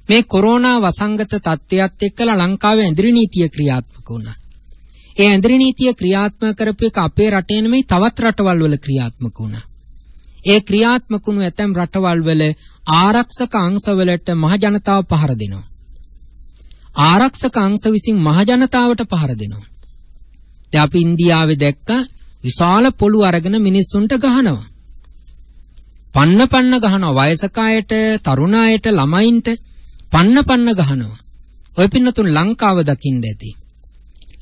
B: මේ කොරෝනා වසංගත තත්ත්වයත් එක්කලා ලංකාවේ ඇඳිරි නීතිය ක්‍රියාත්මක වුණා. ඒ ඇඳිරි නීතිය ක්‍රියාත්මක කරපු එක අපේ රටේ නෙමෙයි තවත් රටවල් වල ක්‍රියාත්මක වුණා. ඒ ක්‍රියාත්මක වුණු ඇතැම් රටවල් වල ආරක්ෂක අංශවලට මහ ජනතාව පහර දෙනවා. ආරක්ෂක අංශ විසින් මහ ජනතාවට පහර දෙනවා. දැන් අපි ඉන්දියාවේ දැක්ක විශාල පොළු අරගෙන මිනිස්සුන්ට ගහනවා. පන්න පන්න ගහනවා වයසක අයට, තරුණ අයට, ළමයින්ට පන්න පන්න ගහනවා. ඔය පින්නතුන් ලංකාව දකින්න ඇති.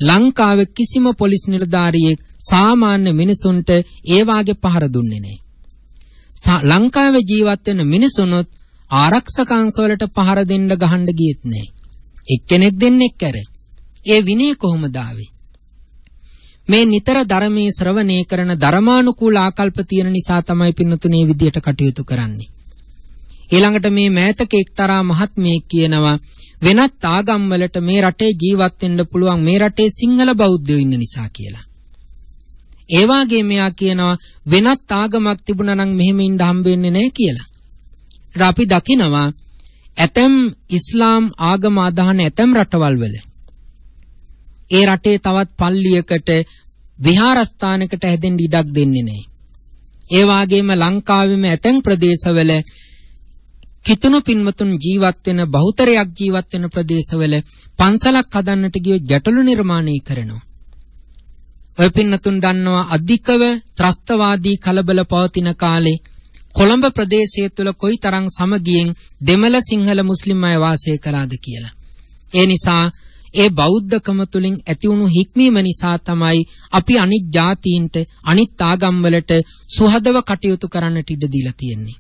B: ලංකාවේ කිසිම පොලිස් නිලධාරියෙක් සාමාන්‍ය මිනිසුන්ට ඒ වාගේ පහර දුන්නේ නැහැ. ලංකාවේ ජීවත් වෙන මිනිසුනොත් ආරක්ෂක අංශවලට පහර දෙන්න ගහන්න ගියෙත් නැහැ. එක්කෙනෙක් දෙන්නෙක් කර. ඒ විනය කොහොමද ආවේ? මේ නිතර ධර්මයේ ශ්‍රවණය කරන ධර්මානුකූල ආකල්ප තියෙන නිසා තමයි පින්නතුනේ විදියට කටයුතු කරන්නේ. ඊළඟට මේ මෑතක එක්තරා මහත්මයෙක් කියනවා වෙනත් ආගම් වලට මේ රටේ ජීවත් වෙන්න පුළුවන් මේ රටේ සිංහල බෞද්ධයෝ ඉන්න නිසා කියලා. ඒ වාගේ මෙයා කියනවා වෙනත් ආගමක් තිබුණා නම් මෙහෙම ඉන්න හම්බෙන්නේ නැහැ කියලා. අපි දකිනවා ඇතම් ඉස්ලාම් ආගම අදහන ඇතම් රටවල් වල ඒ රටේ තවත් පල්ලියකට විහාරස්ථානකට හැදෙන්න ඉඩක් දෙන්නේ නැහැ. ඒ වගේම ලංකාවෙම ඇතැම් ප්‍රදේශවල කිතුණු පින්වතුන් ජීවත් වෙන බහුතරයක් ජීවත් වෙන ප්‍රදේශවල පන්සලක් හදන්නට ගිය ගැටලු නිර්මාණය කරනවා. ඔය පින්නතුන් දන්නවා අධිකව ත්‍රස්තවාදී කලබල පවතින කාලේ කොළඹ ප්‍රදේශය තුළ කොයිතරම් සමගියෙන් දෙමළ සිංහල මුස්ලිම් අය වාසය කළාද කියලා. ඒ නිසා ඒ බෞද්ධකම තුලින් ඇතිවුණු හික්මීම නිසා තමයි අපි අනිත් ජාතීන්ට අනිත් ආගම්වලට සුහදව කටයුතු කරන්නට ඉඩ දීලා තියෙන්නේ.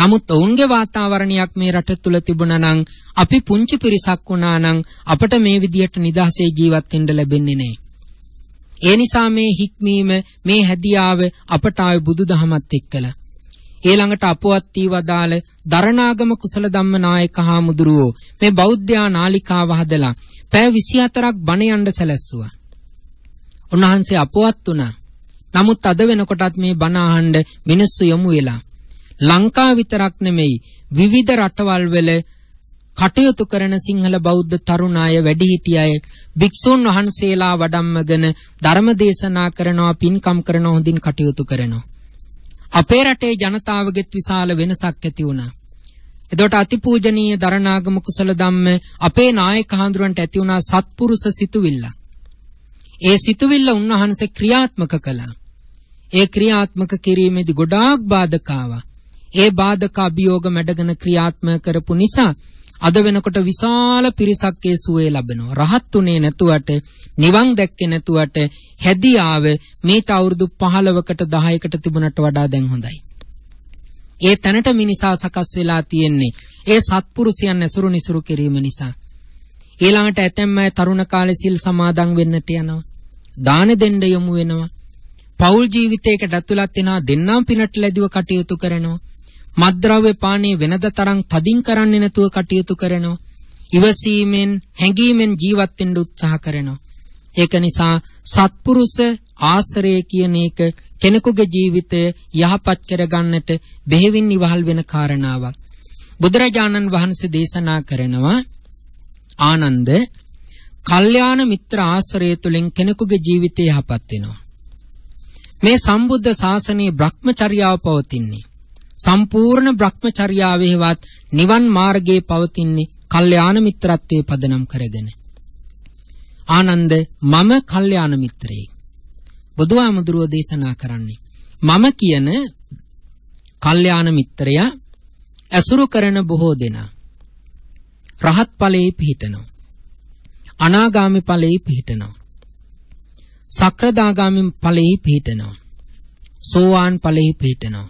B: නමුත් ඔවුන්ගේ වාතාවරණයක් මේ රට තුල තිබුණා නම් අපි පුංචි පිරිසක් වුණා නම් අපට මේ විදියට නිදහසේ ජීවත් වෙන්න ලැබෙන්නේ නැහැ. ඒ නිසා මේ හික්මීම මේ හැදියාව අපට ආයේ බුදුදහමත් එක්කලා ඊළඟට අපවත් වදාළ දරණාගම කුසල ධම්ම නායක හාමුදුරුවෝ මේ බෞද්ධයා නාලිකාව හදලා පැය 24ක් බණ යන්න සැලැස්සුවා. උන්වහන්සේ අපවත් වුණා. නමුත් අද වෙනකොටත් මේ බණ අහන්න මිනිස්සු යොමු වෙලා ලංකාව විතරක් නෙමෙයි විවිධ රටවල් වල කටයුතු කරන සිංහල බෞද්ධ තරුණ අය වැඩිහිටි අය භික්ෂුන් වහන්සේලා වඩම්මගෙන ධර්ම දේශනා කරනවා පින්කම් කරනවා හොඳින් කටයුතු කරනවා අපේ රටේ ජනතාවගෙත් විශාල වෙනසක් ඇති වුණා එතකොට අතිපූජනීය දරණාගම කුසල ධම්ම අපේ නායක හඳුරන්ට ඇති වුණා සත්පුරුෂ සිතුවිල්ල. ඒ සිතුවිල්ල උන්වහන්සේ ක්‍රියාත්මක කළා. ඒ ක්‍රියාත්මක කිරීමේදී ගොඩාක් බාධක ඒ බාධක අභියෝග මැඩගෙන ක්‍රියාත්මක කරපු නිසා අද වෙනකොට විශාල පිරිසක් ඒ සුවේ ලබනවා. රහත් උනේ නැතුවට, නිවන් දැක්කේ නැතුවට හැදියාව මේට අවුරුදු 15කට 10කට තිබුණට වඩා දැන් හොඳයි. ඒ තැනට මිනිසා සකස් වෙලා තියෙන්නේ ඒ සත්පුරුෂයන් ඇසුරු නිසුරු කිරීම නිසා. ඊළඟට ඇතැම් අය තරුණ කාලේ සිල් සමාදන් වෙන්නට යනවා. දාන දෙන්න යොමු වෙනවා. පෞල් ජීවිතයකට ඇතුළත් වෙනා දෙන්නම් පිනට ලැබිව කටයුතු කරනවා. මද්ද්‍රව්‍ය පානේ වෙනද තරම් තදින් කරන්නේ නැතුව කටයුතු කරනවා. ඉවසීමෙන් හැඟීමෙන් ජීවත් වෙන්න උත්සාහ කරනවා. ඒක නිසා සත්පුරුෂ ආශ්‍රය කියන එක කෙනෙකුගේ ජීවිතය යහපත් කරගන්නට බෙහෙවින් ඉවහල් වෙන කාරණාවක්. බුදුරජාණන් වහන්සේ දේශනා කරනවා ආනන්ද කල්යාණ මිත්‍ර ආශ්‍රය තුලින් කෙනෙකුගේ ජීවිතය යහපත් වෙනවා. මේ සම්බුද්ධ ශාසනයේ භ්‍රමචර්යාව පවතින්නේ සම්පූර්ණ භ්‍රමචර්යාවෙහිවත් නිවන් මාර්ගයේ පවතින්නේ කල්යාණ මිත්‍රත්වයේ පදනම් කරගෙන. ආනන්ද මම කල්යාණ මිත්‍රයෙක්. බුදුහාමුදුරුව දේශනා කරන්නේ. මම කියන කල්යාණ මිත්‍රයා ඇසුරු කරන බොහෝ දෙනා රහත් ඵලයේ පිහිටනවා. අනාගාමි ඵලයේ පිහිටනවා. සක්‍රදාගාමි ඵලයේ පිහිටනවා. සෝවාන් ඵලයේ පිහිටනවා.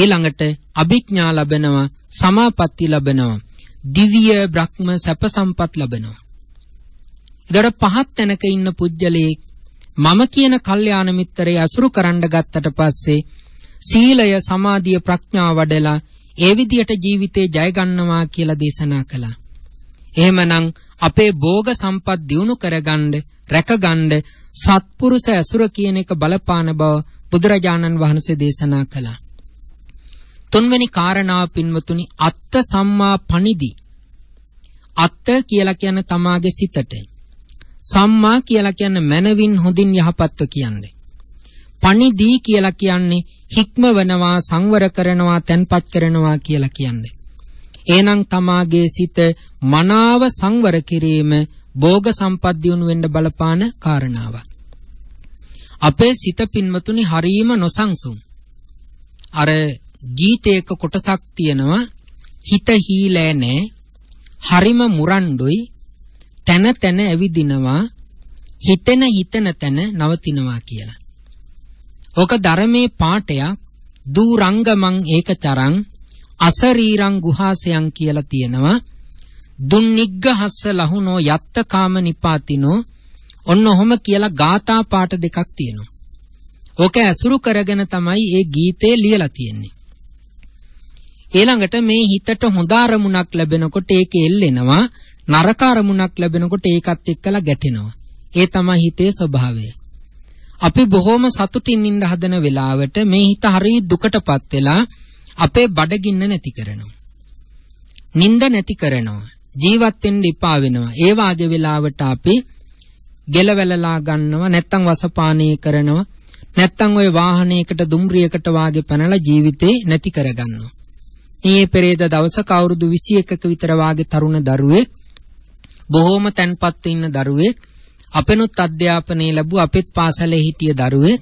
B: ඊළඟට අභිඥා ලැබෙනවා, සමාපatti ලැබෙනවා, දිව්‍ය බ්‍රහ්ම සැප සම්පත් ලැබෙනවා. ඊට පහත් තැනක ඉන්න පුජ්‍යලයේ මම කියන කල්යාණ මිත්‍රය අසුරු කරන්න ගත්තට පස්සේ සීලය සමාධිය ප්‍රඥාව වඩලා ඒ විදියට ජීවිතේ ජය ගන්නවා කියලා දේශනා කළා. එහෙමනම් අපේ භෝග සම්පත් දියුණු කරගන්න, රැකගන්න සත්පුරුෂ ඇසුර කියන එක බලපාන බව බුදුරජාණන් වහන්සේ දේශනා කළා. තුන්වෙනි කාරණාව පින්වතුනි අත්ත සම්මා පණිදි. අත්ත කියලා කියන්නේ තමාගේ සිතට. සම්මා කියලා කියන්නේ මනවින් හොඳින් යහපත්ව කියන්නේ. පණිදී කියලා කියන්නේ හික්මවනවා සංවර කරනවා තැන්පත් කරනවා කියලා කියන්නේ. එහෙනම් තමාගේ සිත මනාව සංවර කිරීම භෝග සම්පත් දියුණු වෙන්න බලපාන කාරණාවක්. අපේ සිත පින්වතුනි හරීම නොසන්සුන්. අර ගීතයක කොටසක් තියෙනවා හිත හීලෑ නෑ හරිම මුරණ්ඩුයි තන තන ඇවිදිනවා හිතෙන හිතන තැන නවතිනවා කියලා. ඕක ධර්මයේ පාඩයක් දුරංගමං ඒකතරං අසරීරං ගුහාසයන් කියලා තියෙනවා. දුන්නිග්ගහස්ස ලහුනෝ යත්ත කාම නිපාතිනෝ ඔන්න ඔහොම කියලා ගාථා පාට දෙකක් තියෙනවා. ඕක ඇසුරු කරගෙන තමයි ඒ ගීතේ ලියලා තියෙන්නේ. ඊළඟට මේ හිතට හොඳ අරමුණක් ලැබෙනකොට ඒක එල්ලෙනවා නරක අරමුණක් ලැබෙනකොට ඒකත් එක්කලා ගැටෙනවා. ඒ තමයි හිතේ ස්වභාවය. අපි බොහොම සතුටින් ඉඳ හදන වෙලාවට මේ හිත හරිය දුකටපත් වෙලා අපේ බඩගින්න නැති කරනවා. නිින්ද නැති කරනවා. ජීවත් වෙන්න එපා වෙනවා. ඒ වාගේ වෙලාවට අපි ගෙලවැලලා ගන්නවා නැත්තම් වසපානේ කරනවා නැත්තම් ওই වාහනයකට දුම්රියකට වාගේ පැනලා ජීවිතේ නැති කරගන්නවා. මේ පෙරේද දවසක අවුරුදු 21ක විතර වාගේ තරුණ දරුවෙක් බොහෝම තැන්පත්ව ඉන්න දරුවෙක් අපෙනුත් අධ්‍යාපනය ලැබුව අපෙත් පාසලේ හිටිය දරුවෙක්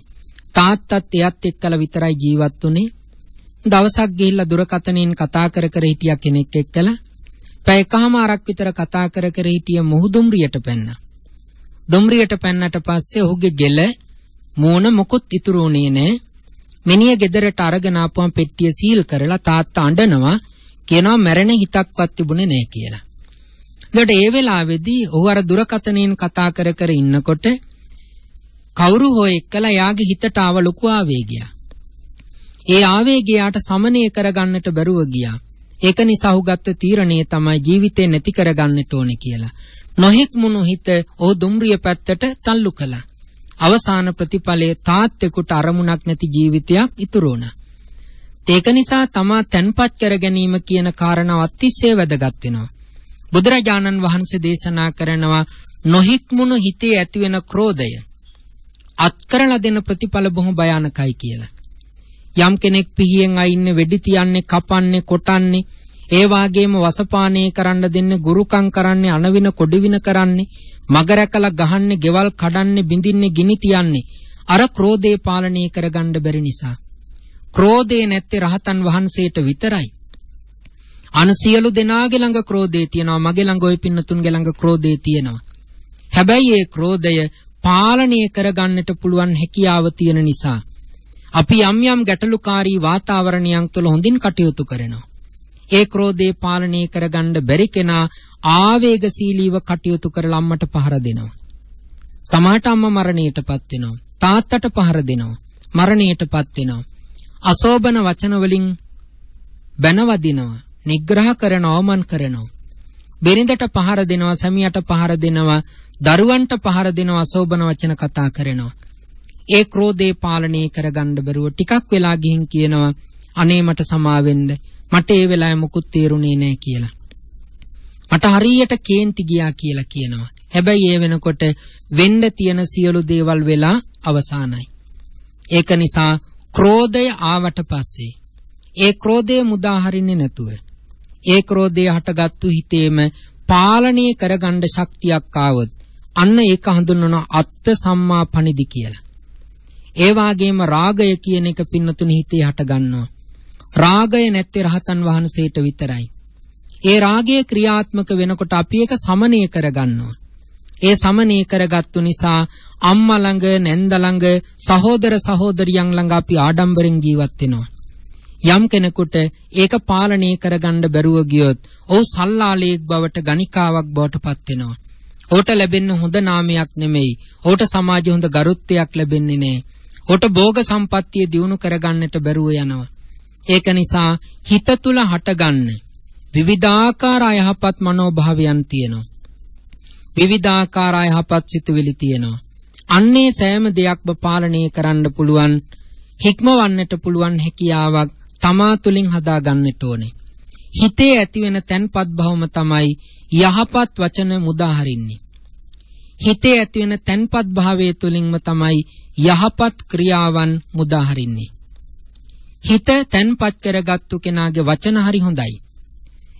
B: තාත්තත් එයත් එක්කලා විතරයි ජීවත් වුනේ දවසක් ගිහිල්ලා දුරකථනයෙන් කතා කර කර හිටිය කෙනෙක් එක්කලා පැයකමාරක් විතර කතා කර කර හිටිය මොහු දුම්රියට පැන්නා දුම්රියට පැන්නට පස්සේ ඔහුගේ ගෙල මූණ මොකොත් ඉතුරු වුණේ නෑ මිනිහ ගෙදරට අරගෙන ආපුවම පෙට්ටිය සීල් කරලා තාත්තා අඬනවා කියනවා මැරෙන හිතක්වත් තිබුණේ නෑ කියලා එතකොට ඒ වෙලාවේදී ඔහු අර දුරකතනෙන් කතා කර කර ඉන්නකොට කවුරු හෝ එක්කලා යාගේ හිතට ආව ලොකු ආවේගයක්. ඒ ආවේගය යාට සමනය කරගන්නට බැරුව ගියා. ඒක නිසා ඔහු ගත්ත තීරණය තමයි ජීවිතේ නැති කරගන්නට ඕනේ කියලා. නොහික් මුණු හිත ඔහු දුම්රිය පැත්තට තල්ලු කළා. අවසාන ප්‍රතිඵලයේ තාත්තෙකුට අරමුණක් නැති ජීවිතයක් ඉතුරු වුණා. ඒක නිසා තමා තැන්පත් කර ගැනීම කියන කාරණාව අතිශය වැදගත් වෙනවා. බුදුරජාණන් වහන්සේ දේශනා කරනවා නොහික්මුණු හිතේ ඇතිවෙන ක්‍රෝධය අත්කරලා දෙන ප්‍රතිඵල බොහොම භයානකයි කියලා. යම් කෙනෙක් පිහියෙන් අයින්නේ වෙඩි තියන්නේ කපන්නේ කොටන්නේ ඒ වාගේම වසපානේ කරන්න දෙන්නේ ගුරුකම් කරන්නේ අනවින කොඩවින කරන්නේ මග රැකලා ගහන්නේ ගෙවල් කඩන්නේ බිඳින්නේ ගිනි තියන්නේ අර ක්‍රෝධේ පාලනය කරගන්න බැරි නිසා ක්‍රෝධේ නැත්තේ රහතන් වහන්සේට විතරයි අන සියලු දෙනාගේ ළඟ ක්‍රෝධය තියෙනවා. මගේ ළඟ ওই පින්නතුන්ගේ ළඟ ක්‍රෝධය තියෙනවා. හැබැයි ඒ ක්‍රෝධය පාලනය කරගන්නට පුළුවන් හැකියාව තියෙන නිසා අපි යම් යම් ගැටලුකාරී වාතාවරණයන් තුළ හොඳින් කටයුතු කරනවා. ඒ ක්‍රෝධය පාලනය කරගන්න බැරි කෙනා ආවේගශීලීව කටයුතු කරලා අම්මට පහර දෙනවා. සමහරට අම්මා මරණයටපත් වෙනවා. තාත්තට පහර දෙනවා. මරණයටපත් වෙනවා. අසෝබන වචන වලින් බැනවදිනවා. නිග්‍රහ කරනවා මන් කරනවා. බිරිඳට පහර දෙනවා, සැමියාට පහර දෙනවා, දරුවන්ට පහර දෙනවා, අසෝබන වචන කතා කරනවා. ඒ ක්‍රෝධේ පාලනය කරගන්න බැරුව ටිකක් වෙලා ගිහින් කියනවා අනේ මට සමාවෙන්න මට ඒ වෙලාවේ මුකුත් තේරුණේ නැහැ කියලා. මට හරියට කේන්ති ගියා කියලා කියනවා. හැබැයි ඒ වෙනකොට වෙන්න තියෙන සියලු දේවල් වෙලා අවසానයි. ඒක නිසා ක්‍රෝධය ආවට පස්සේ ඒ ක්‍රෝධය මුදා හරින්නේ නැතුව ඒ ක්‍රෝධය හටගත්තු හිතේම පාලනය කරගන්න ශක්තියක් ආවොත් අන්න ඒක හඳුන්වන අත්ත සම්මා පණිදි කියලා. ඒ වාගේම රාගය කියන එක පින්නතුනි හිතේ හටගන්නවා. රාගය නැත්තේ රහතන් වහන්සේට විතරයි. ඒ රාගය ක්‍රියාත්මක වෙනකොට අපි ඒක සමනය කරගන්නවා. ඒ සමනය කරගත්තු නිසා අම්මා ළඟ, නැන්දා ළඟ, සහෝදර සහෝදරියන් ළඟ අපි ආඩම්බරෙන් ජීවත් වෙනවා. යම් කෙනෙකුට ඒක පාලනය කරගන්න බැරුව ගියොත් ඔහු සල්ලාලයෙක් බවට ගණිකාවක් බවට පත් වෙනවා. ඔහුට ලැබෙන්න හොඳ නාමයක් නෙමෙයි. ඔහුට සමාජ හොඳ ගරුත්වයක් ලැබෙන්නේ නෑ. ඔහුට භෝග සම්පත්තිය දිනු කරගන්නට බැරුව යනවා. ඒක නිසා හිත තුල හටගන්න විවිධාකාර අයහපත් මනෝභාවයන් තියෙනවා. විවිධාකාර අයහපත් සිතුවිලි තියෙනවා. අන්නේ සෑම දෙයක්ම පාලනය කරන්න පුළුවන් හික්මවන්නට පුළුවන් හැකියාවක් තමා තුලින් හදා ගන්නට ඕනේ. හිතේ ඇතිවෙන තැන්පත් භවම තමයි යහපත් වචන මුදා හරින්නේ. හිතේ ඇතිවෙන තැන්පත් භාවය තුලින්ම තමයි යහපත් ක්‍රියාවන් මුදා හරින්නේ. හිත තැන්පත් කරගත්තු කෙනාගේ වචන හරි හොඳයි.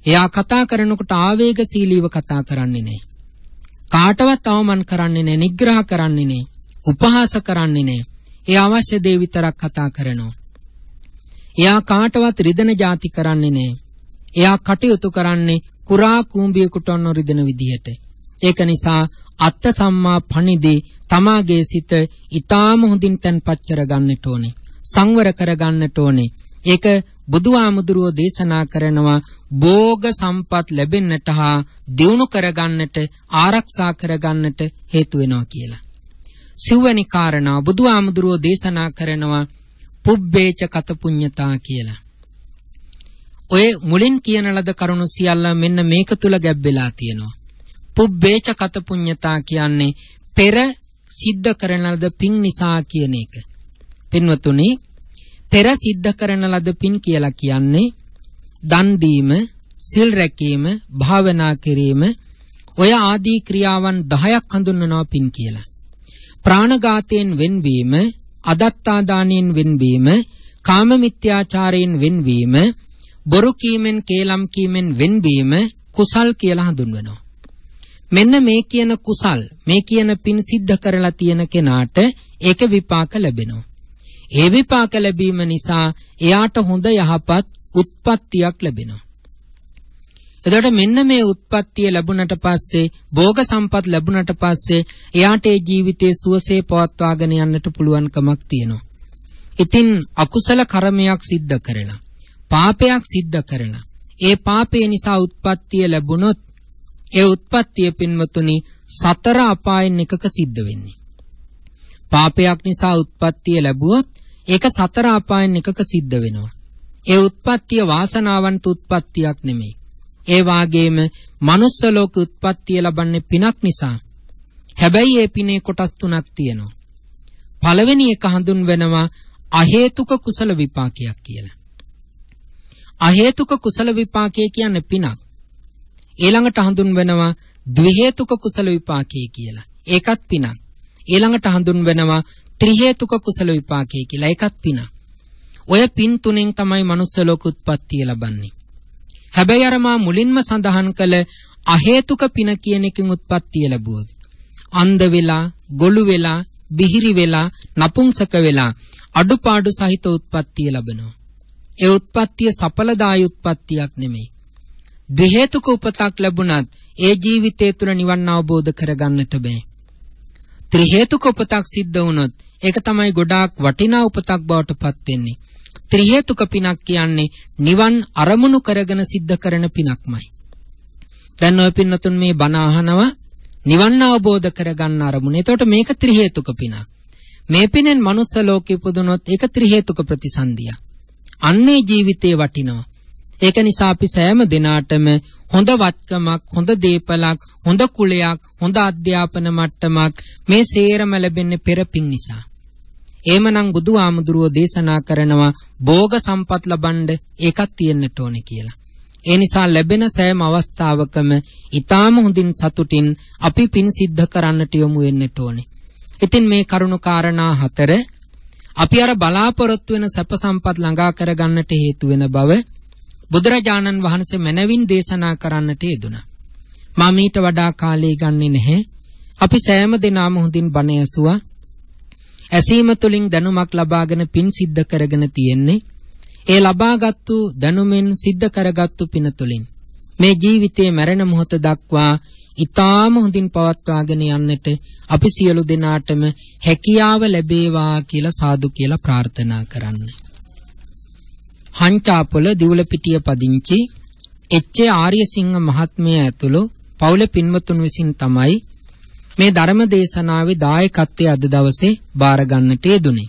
B: එයා කතා කරනකොට ආවේගශීලීව කතා කරන්නේ නැහැ. කාටවත් අවමන් කරන්නේ නැහැ, නිග්‍රහ කරන්නේ නැහැ, උපහාස කරන්නේ නැහැ. ඒ අවශ්‍ය දේ විතරක් කතා කරනවා. එයා කාටවත් රිදෙන જાති කරන්නේ නැහැ. එයා කටයුතු කරන්නේ කුරා කූඹියෙකුට ඔන්න රිදෙන විදිහට. ඒක නිසා අත්ත සම්මා පණිදී තමාගේ සිත ඊටාම හොඳින් තැන්පත් කරගන්නට ඕනේ. සංවර කරගන්නට ඕනේ. ඒක බුදුආමුදුරෝ දේශනා කරනවා භෝග සම්පත් ලැබෙන්නට හා දියුණු කරගන්නට ආරක්ෂා කරගන්නට හේතු වෙනවා කියලා. සිව්වැනි කාරණා බුදුආමුදුරෝ දේශනා කරනවා පුබ්බේච කත පුඤ්ඤතා කියලා. ඔය මුලින් කියන ලද කරුණු සියල්ල මෙන්න මේක තුල ගැබ්බෙලා තියෙනවා. පුබ්බේච කත පුඤ්ඤතා කියන්නේ පෙර සිද්ධ කරන ලද පින් නිසා කියන එක. පින්වතුනි පෙර සිද්ධ කරන ලද පින් කියලා කියන්නේ දන් දීම, සිල් රැකීම, භාවනා කිරීම ඔය ආදී ක්‍රියාවන් 10ක් හඳුන්වනවා පින් කියලා. ප්‍රාණඝාතයෙන් වෙන්වීම, අදත්තාදානයෙන් වෙන්වීම, කාම මිත්‍යාචාරයෙන් වෙන්වීම, බොරු කීමෙන් කේලම් කීමෙන් වෙන්වීම කුසල් කියලා හඳුන්වනවා. මෙන්න මේ කියන කුසල්, මේ කියන පින් සිද්ධ කරලා තියෙන කෙනාට ඒක විපාක ලැබෙනවා. ඒ විපාක ලැබීම නිසා එයාට හොඳ යහපත් උත්පත්තියක් ලැබෙනවා. එතකොට මෙන්න මේ උත්පත්තිය ලැබුණට පස්සේ භෝග සම්පත් ලැබුණට පස්සේ එයාට ඒ ජීවිතයේ සුවසේ පවත්වාගෙන යන්නට පුළුවන්කමක් තියෙනවා. ඉතින් අකුසල කර්මයක් සිද්ධ කරලා පාපයක් සිද්ධ කරලා ඒ පාපය නිසා උත්පත්තිය ලැබුණොත් ඒ උත්පත්තිය පින්වතුනි සතර අපායන් එකක සිද්ධ වෙන්නේ. පාපයක් නිසා උත්පත්තිය ලැබුවොත් ඒක සතර අපායන් එකක සිද්ධ වෙනවා. ඒ උත්පත්තිය වාසනාවන්ත උත්පත්තියක් නෙමෙයි. ඒ වාගේම manuss ලෝක උත්පත්තිය ලබන්නේ පිනක් නිසා. හැබැයි ඒ පිනේ කොටස් තුනක් තියෙනවා. පළවෙනි එක හඳුන්වනවා අහේතුක කුසල විපාකයක් කියලා. අහේතුක කුසල විපාකය කියන්නේ පිනක්. ඊළඟට හඳුන්වනවා ද්විහේතුක කුසල විපාකය කියලා. ඒකත් පිනක්. ඊළඟට හඳුන්වනවා ත්‍රි හේතුක කුසල විපාකය කියලා. ඒකත් පිනක්. ඔය පින් තුනෙන් තමයි manuss ලෝක උත්පත්තිය ලබන්නේ. හැබැයි අර මා මුලින්ම සඳහන් කළ අහේතුක පින කියන එකෙන් උත්පත්තිය ලැබුවොත් අන්ධ වෙලා, ගොළු වෙලා, බිහිරි වෙලා, නපුංසක වෙලා අඩුපාඩු සහිත උත්පත්තිය ලැබෙනවා. ඒ උත්පත්තිය සඵලදායි උත්පත්තියක් නෙමෙයි. දෙහෙතුක උපතක් ලැබුණත් ඒ ජීවිතය තුළ නිවන් අවබෝධ කරගන්නට බෑ. ත්‍රි හේතුක උපතක් සිද්ධ වුණොත් ඒක තමයි ගොඩාක් වටිනා උපතක් බවට පත් වෙන්නේ. ත්‍රි හේතුක පිනක් කියන්නේ නිවන් අරමුණු කරගෙන සිද්ධ කරන පිනක්මයි. දැන් ඔය පින්නතුන් මේ බණ අහනවා නිවන් අවබෝධ කරගන්න අරමුණ. එතකොට මේක ත්‍රි හේතුක පිනක්. මේ පිනෙන් manuss ලෝකෙ උපදිනොත් ඒක ත්‍රි හේතුක ප්‍රතිසන්දිය. අන්නේ ජීවිතේ වටිනවා. ඒක නිසා අපි සෑම දිනාටම හොඳ වත්කමක්, හොඳ දීපලක්, හොඳ කුලයක්, හොඳ අධ්‍යාපන මට්ටමක් මේ සේරම ලැබෙන්නේ පෙර පින් නිසා. එහෙමනම් බුදුහාමුදුරුවෝ දේශනා කරනවා භෝග සම්පත් ලබන්න එකක් තියෙන්නට ඕනේ කියලා. ඒ නිසා ලැබෙන සෑම අවස්ථාවකම ඊටාම හොඳින් සතුටින් අපි පින් සිද්ධ කරන්නට යොමු වෙන්නට ඕනේ. ඉතින් මේ කරුණු කාරණා හතර අපි අර බලාපොරොත්තු වෙන සැප සම්පත් ළඟා කරගන්නට හේතු වෙන බව බුදුරජාණන් වහන්සේ මැනවින් දේශනා කරන්නට යෙදුණා. මම ඊට වඩා කාලය ගන්නේ නැහැ. අපි සෑම දිනම හොඳින් බණ ඇසුවා. ඇසීම තුළින් දැනුමක් ලබාගෙන පින් සිද්ධ කරගෙන තියෙන්නේ ඒ ලබාගත්තු දැනුමෙන් සිද්ධ කරගත්තු පින තුළින් මේ ජීවිතයේ මරණ මොහොත දක්වා ඊටාම හොඳින් පවත්වාගෙන යන්නට අපි සියලු දෙනාටම හැකියාව ලැබේවා කියලා සාදු කියලා ප්‍රාර්ථනා කරන්න. හංචාපොළ දිවුල පිටිය පදිංචි එච්.ආර්යසිංහ මහත්මයා ඇතුළු පවුල පින්වතුන් විසින් තමයි මේ ධර්ම දේශනාවේ දායකත්වයේ අද දවසේ බාර ගන්නට යෙදුනේ.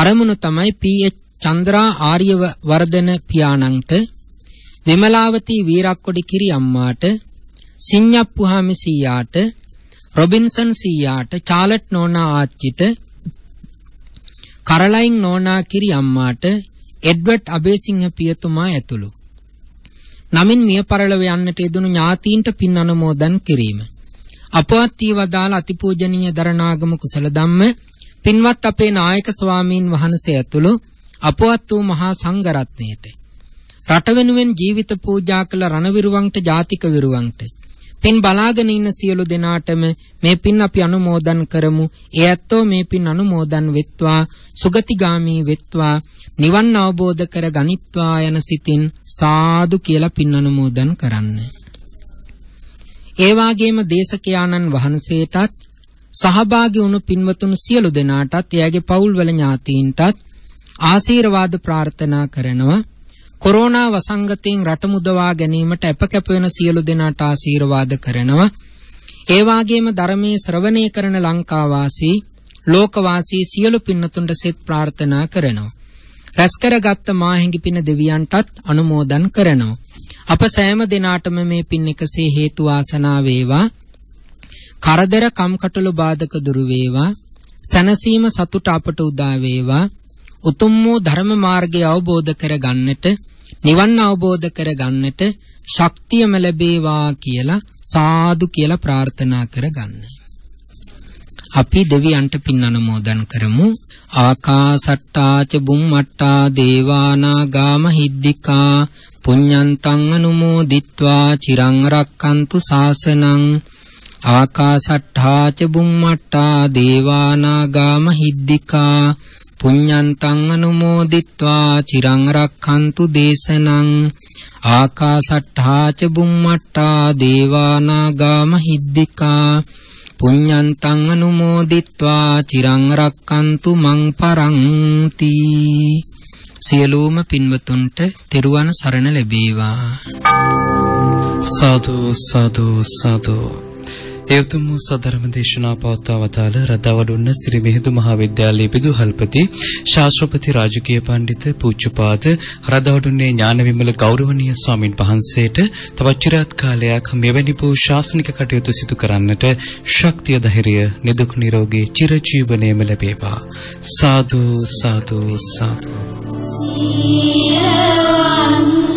B: අරමුණු තමයි පී.එච්. චන්ද්‍රා ආර්යව වර්ධන පියාණන්ට විමලාවතී වීරක්කොඩි කිරි අම්මාට සිඤ්ඤප්පුහාමි සීයාට රොබින්සන් සීයාට චාලට් නෝනා ආච්චිට කරලයින් නෝනා කිරි අම්මාට එඩ්වඩ් අබේසිංහ පියතුමා ඇතුළු නමින් මිය පරලව යන්නට යෙදුණු ඥාතීන්ට පින් අනුමෝදන් කිරීම අපවත් වදාළ අතිපූජනීය දරණාගම කුසල ධම්ම පින්වත් අපේ නායක ස්වාමීන් වහන්සේ ඇතුළු අපවත් වූ මහා සංඝරත්නයට රට වෙනුවෙන් ජීවිත පූජා කළ රණවිරුවන්ට ජාතික විරුවන්ට පින් බලාගෙන ඉන්න සියලු දෙනාටම මේ පින් අපි අනුමෝදන් කරමු. ඒ ඇත්තෝ මේ පින් අනුමෝදන් වෙත්වා, සුගතිගාමී වෙත්වා, නිවන් අවබෝධ කර ගනිත්වා යන සිතින් සාදු කියලා පින් අනුමෝදන් කරන්නේ. ඒ වාගේම දේශකයාණන් වහන්සේටත් සහභාගී වුණු පින්වතුන් සියලු දෙනාටත් එයාගේ පවුල්වල ඥාතීන්ටත් ආශිර්වාද ප්‍රාර්ථනා කරනවා කොරෝනා වසංගතයෙන් රට මුදවා ගැනීමට අපකැප වෙන සියලු දෙනාට ආශිර්වාද කරනවා ඒ වාගේම ධර්මයේ ශ්‍රවණය කරන ලංකාවාසී ලෝකවාසී සියලු පින්නතුන්ට සෙත් ප්‍රාර්ථනා කරනවා රැස්කරගත් මාහිඟි පින දෙවියන්ටත් අනුමෝදන් කරනවා අප සෑම දිනාටම මේ පින් එකසේ හේතු ආසනා වේවා. කරදර කම්කටොළු බාධක දුරු වේවා. සැනසීම සතුට අපට උදා වේවා. උතුම් වූ ධර්ම මාර්ගය අවබෝධ කර ගන්නට, නිවන් අවබෝධ කර ගන්නට ශක්තියම ලැබේවා කියලා සාදු කියලා ප්‍රාර්ථනා කරගන්න. අපි දෙවියන්ට පින් අනුමෝදන් කරමු ආකාසට්ටා ච බුම්මට්ටා දේවානාගා මහිද්దికා පුඤ්ඤන්තං අනුමෝදිත්වා චිරං රක්칸තු සාසනං ආකාසට්ඨා ච බුම්මට්ටා දේවානාගා මහිද්దికා පුඤ්ඤන්තං අනුමෝදිත්වා චිරං රක්칸තු දේශනං ආකාසට්ඨා ච බුම්මට්ටා දේවානාගා මහිද්దికා පුඤ්ඤන්තං අනුමෝදිත්වා චිරං රක්칸තු මං පරන්ති සියලූම පින්වතුන්ට තෙරුවන් සරණ ලැබේවා සාදු
A: සාදු සාදු එවතුම් වූ සධර්ම දේශනා පවත්වා වතාල රදවඩුන්න සිරි මිහිඳු මහාවිද්‍යාලයේ විදුහල්පති ශාස්ත්‍රපති රාජකීය පඬිත පූජ්‍යපාද රදවඩුන්නේ ඥානවිමල ගෞරවනීය ස්වාමින් වහන්සේට තවත් চিරාත් කාලයක් මෙවැනි වූ ශාසනික කටයුතු සිදු කරන්නට ශක්තිය ධෛර්යය නිදුක් නිරෝගී චිරජීවනයේම ලැබේවා සාදු සාදු සාදු
C: සියවන්